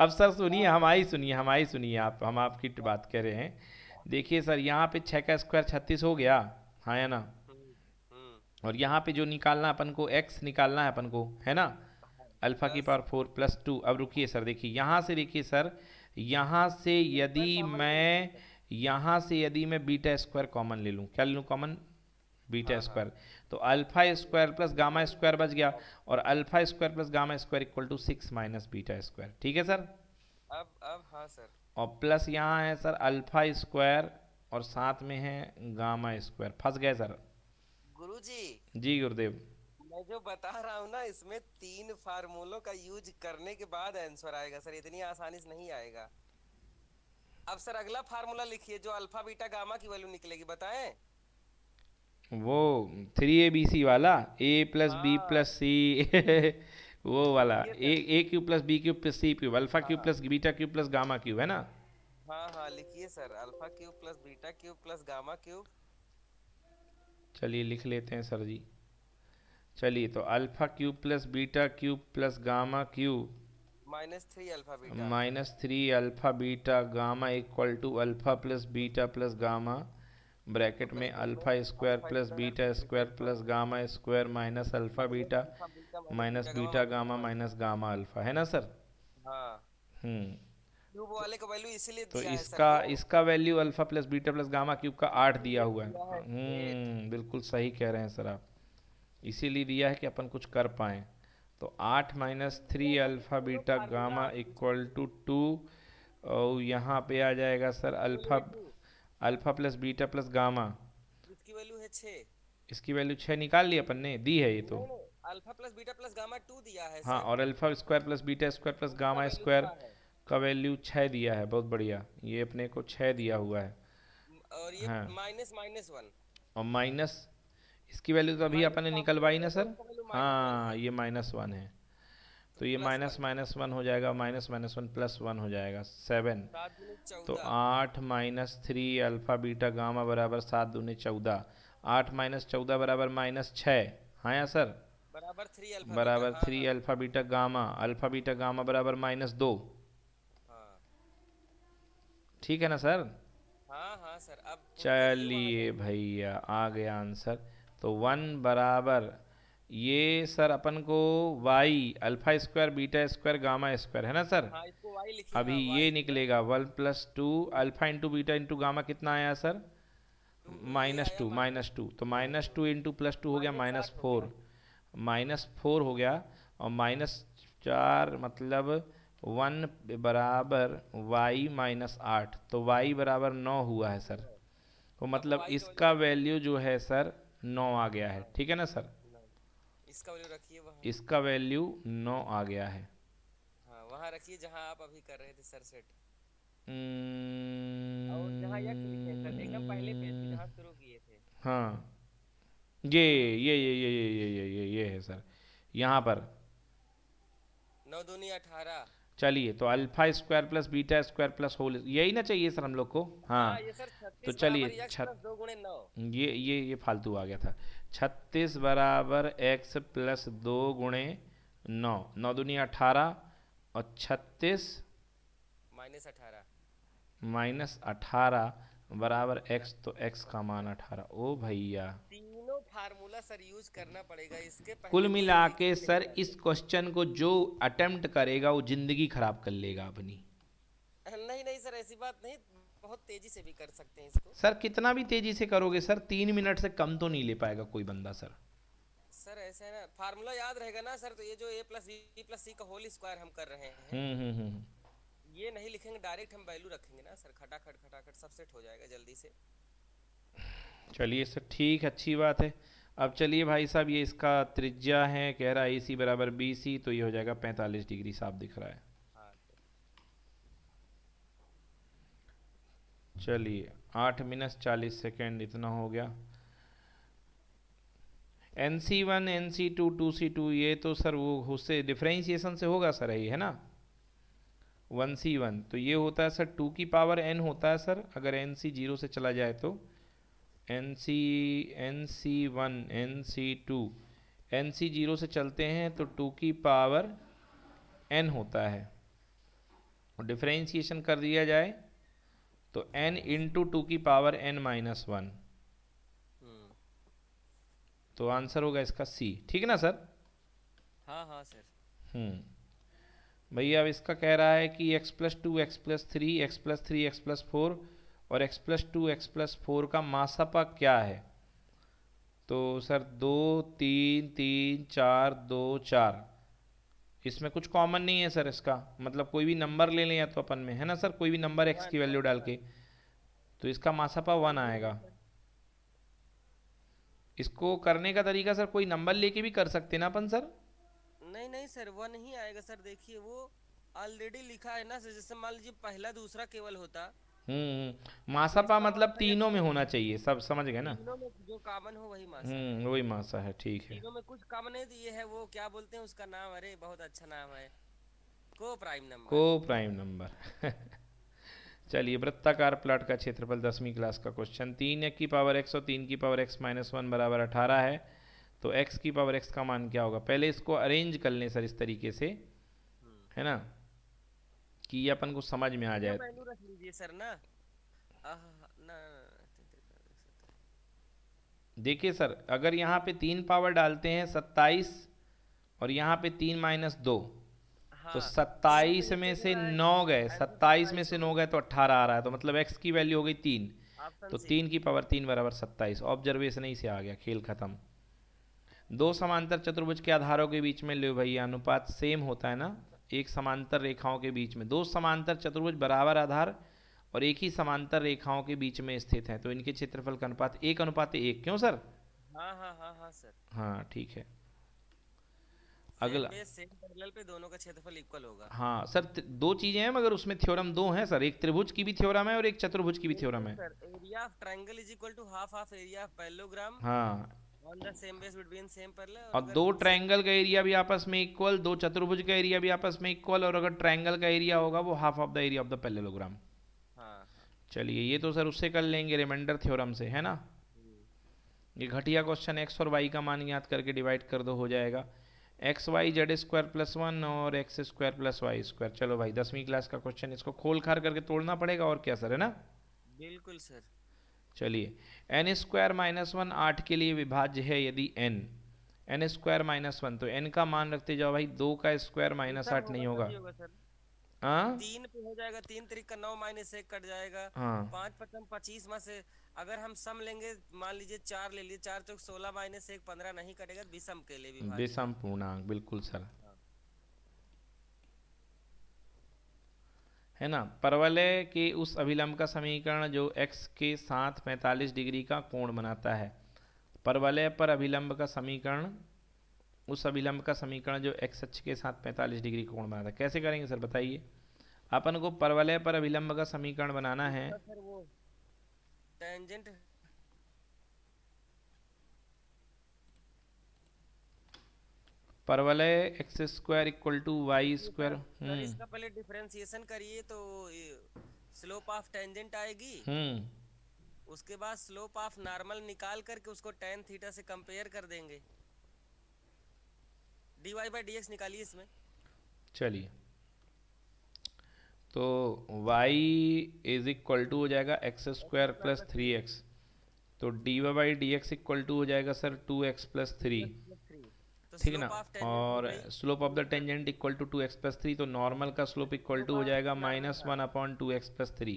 अब सर सुनिए हाँ। हमारी सुनिए हमारी सुनिए आप हम आपकी बात कर रहे हैं देखिए सर यहाँ पे छः का स्क्वायर छत्तीस हो गया हाँ है ना हम्म, हम्म। और यहाँ पे जो निकालना अपन को एक्स निकालना है अपन को है ना अल्फ़ा की पावर फोर प्लस टू अब रुकिए सर देखिए यहाँ से देखिए सर यहाँ से यदि मैं यहाँ से यदि मैं बीटा स्क्वायर कॉमन ले लूँ क्या ले लूँ कॉमन बीटा हाँ, स्क्वायर हाँ। तो alpha square plus gamma square बच गया और alpha square plus gamma square equal to six minus beta square ठीक है सर अब अब हाँ सर और प्लस यहाँ है सर अल्फा स्क्वायर और साथ में है गामा स्क्वायर फंस गए सर गुरु जी जी गुरुदेव मैं जो बता रहा हूँ ना इसमें तीन फार्मूलों का यूज करने के बाद आंसर आएगा सर इतनी आसानी से नहीं आएगा अब सर अगला फार्मूला लिखिए जो अल्फा बीटा गामा की वैल्यू निकलेगी बताएं वो थ्री ए बी सी वाला a plus b plus c वो वाला a a cube plus b cube plus c cube alpha cube plus beta cube plus gamma cube है ना हाँ हाँ लिखिए sir alpha cube plus beta cube plus gamma cube चलिए लिख लेते हैं सर जी चलिए तो alpha cube plus beta cube plus gamma Q minus three alpha beta minus three alpha beta gamma equal to alpha plus beta plus gamma bracket में alpha square plus beta square plus gamma square minus alpha beta minus beta gamma minus gamma alpha है ना sir हाँ। हम्म तो इसका इसका value alpha plus beta plus gamma cube का आठ दिया हुआ है हम्म बिल्कुल सही कह रहे हैं सर आप इसीलिए दिया है कि अपन कुछ कर पाए तो आठ minus three alpha beta gamma equal to two और यहाँ पे आ जाएगा sir alpha alpha plus beta plus gamma इसकी वैल्यू है छे इसकी वैल्यू छः निकाल ली अपन ने दी है ये तो alpha plus beta plus gamma two दिया है हाँ और alpha square plus beta square plus gamma square का वैल्यू छ दिया है बहुत बढ़िया ये अपने को छ दिया हुआ है और ये हाँ। माइनस माइनस वन और माइनस इसकी वैल्यू तो अभी अपन ने निकलवाई ना सर हाँ ये माइनस वन है तो ये माइनस माइनस वन हो जाएगा minus minus one plus one हो जाएगा सेवन तो आठ minus three alpha beta gamma बराबर सात दूने चौदह आठ माइनस चौदह बराबर माइनस छः हाँ या सर बराबर थ्री अल्फा बराबर three alpha beta gamma alpha beta gamma बराबर माइनस दो हाँ. ठीक है ना सर हाँ हाँ सर अब चलिए भैया आ गया आंसर तो वन बराबर ये सर अपन को y alpha square beta square gamma square है ना सर हाँ, इसको वाई अभी ये निकलेगा one plus two alpha into beta into gamma कितना आया sir minus two minus two तो minus two into plus two हो गया माइनस फोर माइनस फोर हो गया और माइनस चार मतलब वन बराबर वाई माइनस आठ तो वाई बराबर नौ हुआ है सर हाँ। तो मतलब तो तो इसका वैल्यू जो है सर नौ आ गया है ठीक है ना सर इसका वैल्यू रखिए वहाँ इसका वैल्यू नौ आ गया है हाँ वहाँ रखिए जहाँ आप अभी कर रहे थे सर सेट हम्म। और जहाँ यक्स लिखे सर एकदम पहले पेज पे जहाँ शुरू किए थे हाँ ये ये ये ये ये ये ये ये ये है सर यहाँ पर नौ दूनी अठारह चलिए तो alpha square plus beta square plus whole यही ना चाहिए सर हम लोग को हाँ आ, हाँ, तो चलिए छत ये ये ये फालतू आ गया था छत्तीस बराबर एक्स प्लस दो गुणे नौ नौ दुनिया अठारह और छत्तीस माइनस अठारह माइनस अठारह बराबर एक्स तो एक्स का मान अठारह ओ भैया तीनों फार्मूला सर यूज करना पड़ेगा इसके कुल तो मिला के सर इस क्वेश्चन को जो अटेम्प्ट करेगा वो जिंदगी खराब कर लेगा अपनी नहीं नहीं सर ऐसी बात नहीं बहुत तेजी से भी कर सकते हैं इसको सर कितना भी तेजी से करोगे सर तीन मिनट से कम तो नहीं ले पाएगा कोई बंदा सर सर ऐसे है ना फार्मूला याद रहेगा ना सर तो ये जो a plus b plus c का होल स्क्वायर हम कर रहे हैं हम्म, हम्म, हम्म, ये नहीं लिखेंगे डायरेक्ट हम वैल्यू रखेंगे ना सर खटाखट खटाखट सब सेट हो जाएगा जल्दी से चलिए सर ठीक अच्छी बात है अब चलिए भाई साहब ये इसका त्रिज्या है कह रहा है ए सी बराबर बी सी तो ये हो जाएगा पैंतालीस डिग्री साफ दिख रहा है चलिए आठ मिनट चालीस सेकेंड इतना हो गया n c one n c two two c two ये तो सर वो उससे डिफ्रेंशिएशन से होगा सर यही है ना वन सी वन तो ये होता है सर टू की पावर एन होता है सर अगर एन सी जीरो से चला जाए तो n c n c one n c two n c zero से चलते हैं तो टू की पावर एन होता है डिफ्रेंशिएशन कर दिया जाए तो एन इंटू टू की पावर एन माइनस वन तो आंसर होगा इसका सी ठीक है ना सर हाँ हाँ सर हम्म भैया अब इसका कह रहा है कि x plus two x plus three x plus three x plus four और x plus two x plus four का मासापा क्या है तो सर दो तीन तीन चार दो चार इसमें कुछ कॉमन नहीं है सर इसका मतलब कोई भी नंबर ले लें या तो अपन में है ना सर कोई भी नंबर एक्स की वैल्यू डाल के तो इसका मासापा वन आएगा इसको करने का तरीका सर कोई नंबर लेके भी कर सकते ना अपन सर नहीं नहीं सर वन ही आएगा सर देखिए वो ऑलरेडी लिखा है ना सर जैसे मान लीजिए पहला दूसरा केवल होता हम्म मासापा मतलब तीनों में होना चाहिए सब समझ गए ना जो कामन हो वही मासा हम्म, वही मासा है ठीक है तीनों में कुछ कामन है तो ये है वो क्या बोलते हैं उसका नाम अरे बहुत अच्छा नाम है coprime number coprime number [LAUGHS] चलिए वृत्ताकार प्लॉट का क्षेत्रफल दसवीं क्लास का क्वेश्चन तीन एक की पावर एक्स और तीन की पावर एक्स माइनस वन बराबर अठारह है तो एक्स की पावर एक्स का मान क्या होगा पहले इसको अरेंज कर लें सर इस तरीके से हम्म। है ना कि ये अपन को समझ में आ जाए सर ना देखिए सर अगर यहाँ पे तीन पावर डालते हैं सत्ताईस और यहाँ पे तीन माइनस दो तो हाँ, तो सत्ताईस में से नौ गए सत्ताईस में से नौ गए तो अट्ठारह आ रहा है तो मतलब एक्स की वैल्यू हो गई तीन तो तीन की पावर तीन बराबर सत्ताईस ऑब्जर्वेशन ही से आ गया खेल खत्म दो समांतर चतुर्भुज के आधारों के बीच में लो भैया अनुपात सेम होता है ना एक समांतर रेखाओं के बीच में दो समांतर चतुर्भुज बराबर आधार और एक ही समांतर रेखाओं के बीच में स्थित हैं तो इनके क्षेत्रफल का अनुपात एक अनुपात एक क्यों सर हाँ हाँ हाँ हाँ सर हाँ ठीक है अगला सेम पे दोनों का क्षेत्रफल इक्वल होगा हाँ सर दो चीजें हैं मगर उसमें थ्योरम दो हैं सर एक त्रिभुज की भी थ्योरम है और एक चतुर्भुज की भी थ्योरम है sir area of triangle is equal to half half area of हाँ और दो ट्रायंगल का एरिया भी आपस में इक्वल दो चतुर्भुज का एरिया भी आपस में इक्वल और अगर ट्रायंगल का एरिया होगा वो half of the area of the parallelogram चलिए ये तो सर उससे कर लेंगे रिमाइंडर थ्योरम से है ना हम्म। ये घटिया क्वेश्चन एक्स और वाई का मान याद करके डिवाइड कर दो हो जाएगा x y z square plus one और x square plus Y square चलो भाई दसवीं क्लास का क्वेश्चन इसको खोल खार करके तोड़ना पड़ेगा और क्या सर है ना बिल्कुल सर चलिए एन स्क्वायर माइनस वन आठ के लिए विभाज्य है यदि n n square minus one तो एन का मान रखते जाओ भाई दो का स्क्वायर माइनस आठ नहीं होगा हाँ? तीन पे हो जाएगा तीन तरीक का नौ माइनस एक कट जाएगा हाँ पाँच पचम तो पच्चीस में से अगर हम सम लेंगे मान लीजिए चार ले लिए चार चौक तो सोलह माइनस एक पंद्रह नहीं कटेगा विषम के लिए विषम पूर्णांक बिल्कुल सर है ना परवलय के उस अभिलंब का समीकरण जो x के साथ 45 डिग्री का कोण बनाता है परवलय पर अभिलंब का समीकरण उस अभिलंब का समीकरण जो एक्स अक्ष के साथ 45 डिग्री कोण बनाता है कैसे करेंगे सर बताइए अपन को परवलय पर अभिलंब का समीकरण बनाना है टेंजेंट परवल है x square equal to y square इसका पहले डिफरेंशिएशन करिए तो स्लोप ऑफ टेंजेंट आएगी हम्म उसके बाद स्लोप ऑफ नॉर्मल निकाल करके उसको टेन थीटा से कंपेयर कर देंगे d y by d x निकालिए इसमें चलिए तो वाई इज इक्वल टू हो जाएगा x square plus three x तो d y by d x equal to हो जाएगा sir two x plus three तो ठीक ना और slope of the tangent equal to two x plus three तो नॉर्मल का स्लोप इक्वल टू हो जाएगा minus one upon two x plus three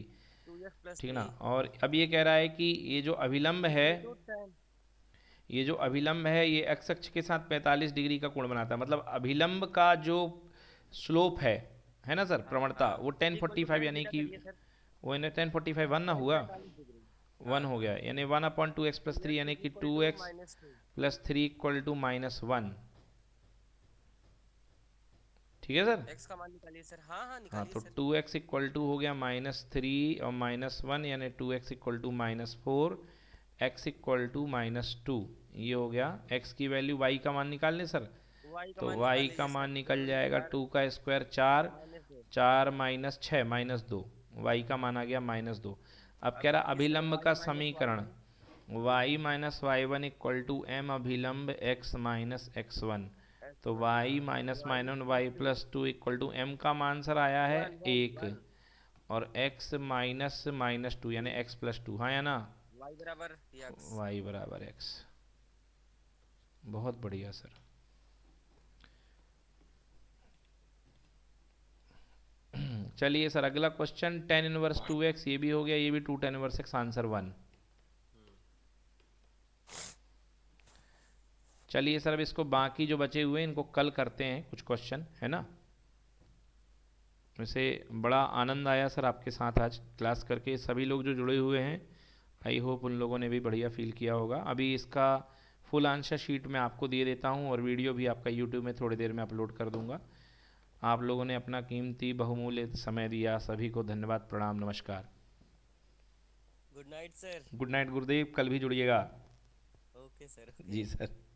ठीक ना और अब ये कह रहा है कि ये जो अभिलंब है ये जो अभिलंब है ये एक्स अक्ष के साथ 45 डिग्री का कोण बनाता है मतलब अभिलंब का जो स्लोप है है ना सर हाँ, प्रवणता हाँ। वो 1045 यानी कि वो इन्हें टेन फोर्टी फाइव वन ना हुआ वन हाँ। हो गया यानी one upon two x plus three यानी कि two x plus three equal to minus one ठीक है सर x का मान निकालिए सर हाँ हाँ, हाँ निकालिए हाँ तो टू एक्स इक्वल टू हो गया माइनस थ्री और माइनस वन यानी two x equal to minus four x equal to minus two ये हो गया x की वैल्यू y का मान निकाल लें सर तो y का तो मान निकल जाएगा टू का स्क्वायर चार चार माइनस छः माइनस दो वाई का मान आ गया माइनस दो अब कह रहा अभिलंब का समीकरण y minus y one equal to m अभिलंब एक्स माइनस एक्स वन तो y minus minus y plus two equal to m का आंसर आया है एक और x माइनस माइनस टू यानी x प्लस टू हाँ या ना y बराबर y बराबर x बहुत बढ़िया सर [CLEARS THROAT] चलिए सर अगला question tan inverse two x ये भी हो गया ये भी two tan inverse x answer one चलिए सर अब इसको बाकी जो बचे हुए इनको कल करते हैं कुछ क्वेश्चन है ना वैसे बड़ा आनंद आया सर आपके साथ आज क्लास करके सभी लोग जो जुड़े हुए हैं आई होप उन लोगों ने भी बढ़िया फील किया होगा अभी इसका फुल आंसर शीट मैं आपको दे देता हूँ और वीडियो भी आपका यूट्यूब में थोड़ी देर में अपलोड कर दूंगा आप लोगों ने अपना कीमती बहुमूल्य समय दिया सभी को धन्यवाद प्रणाम नमस्कार good night sir good night गुरुदेव कल भी जुड़िएगा ओके सर जी सर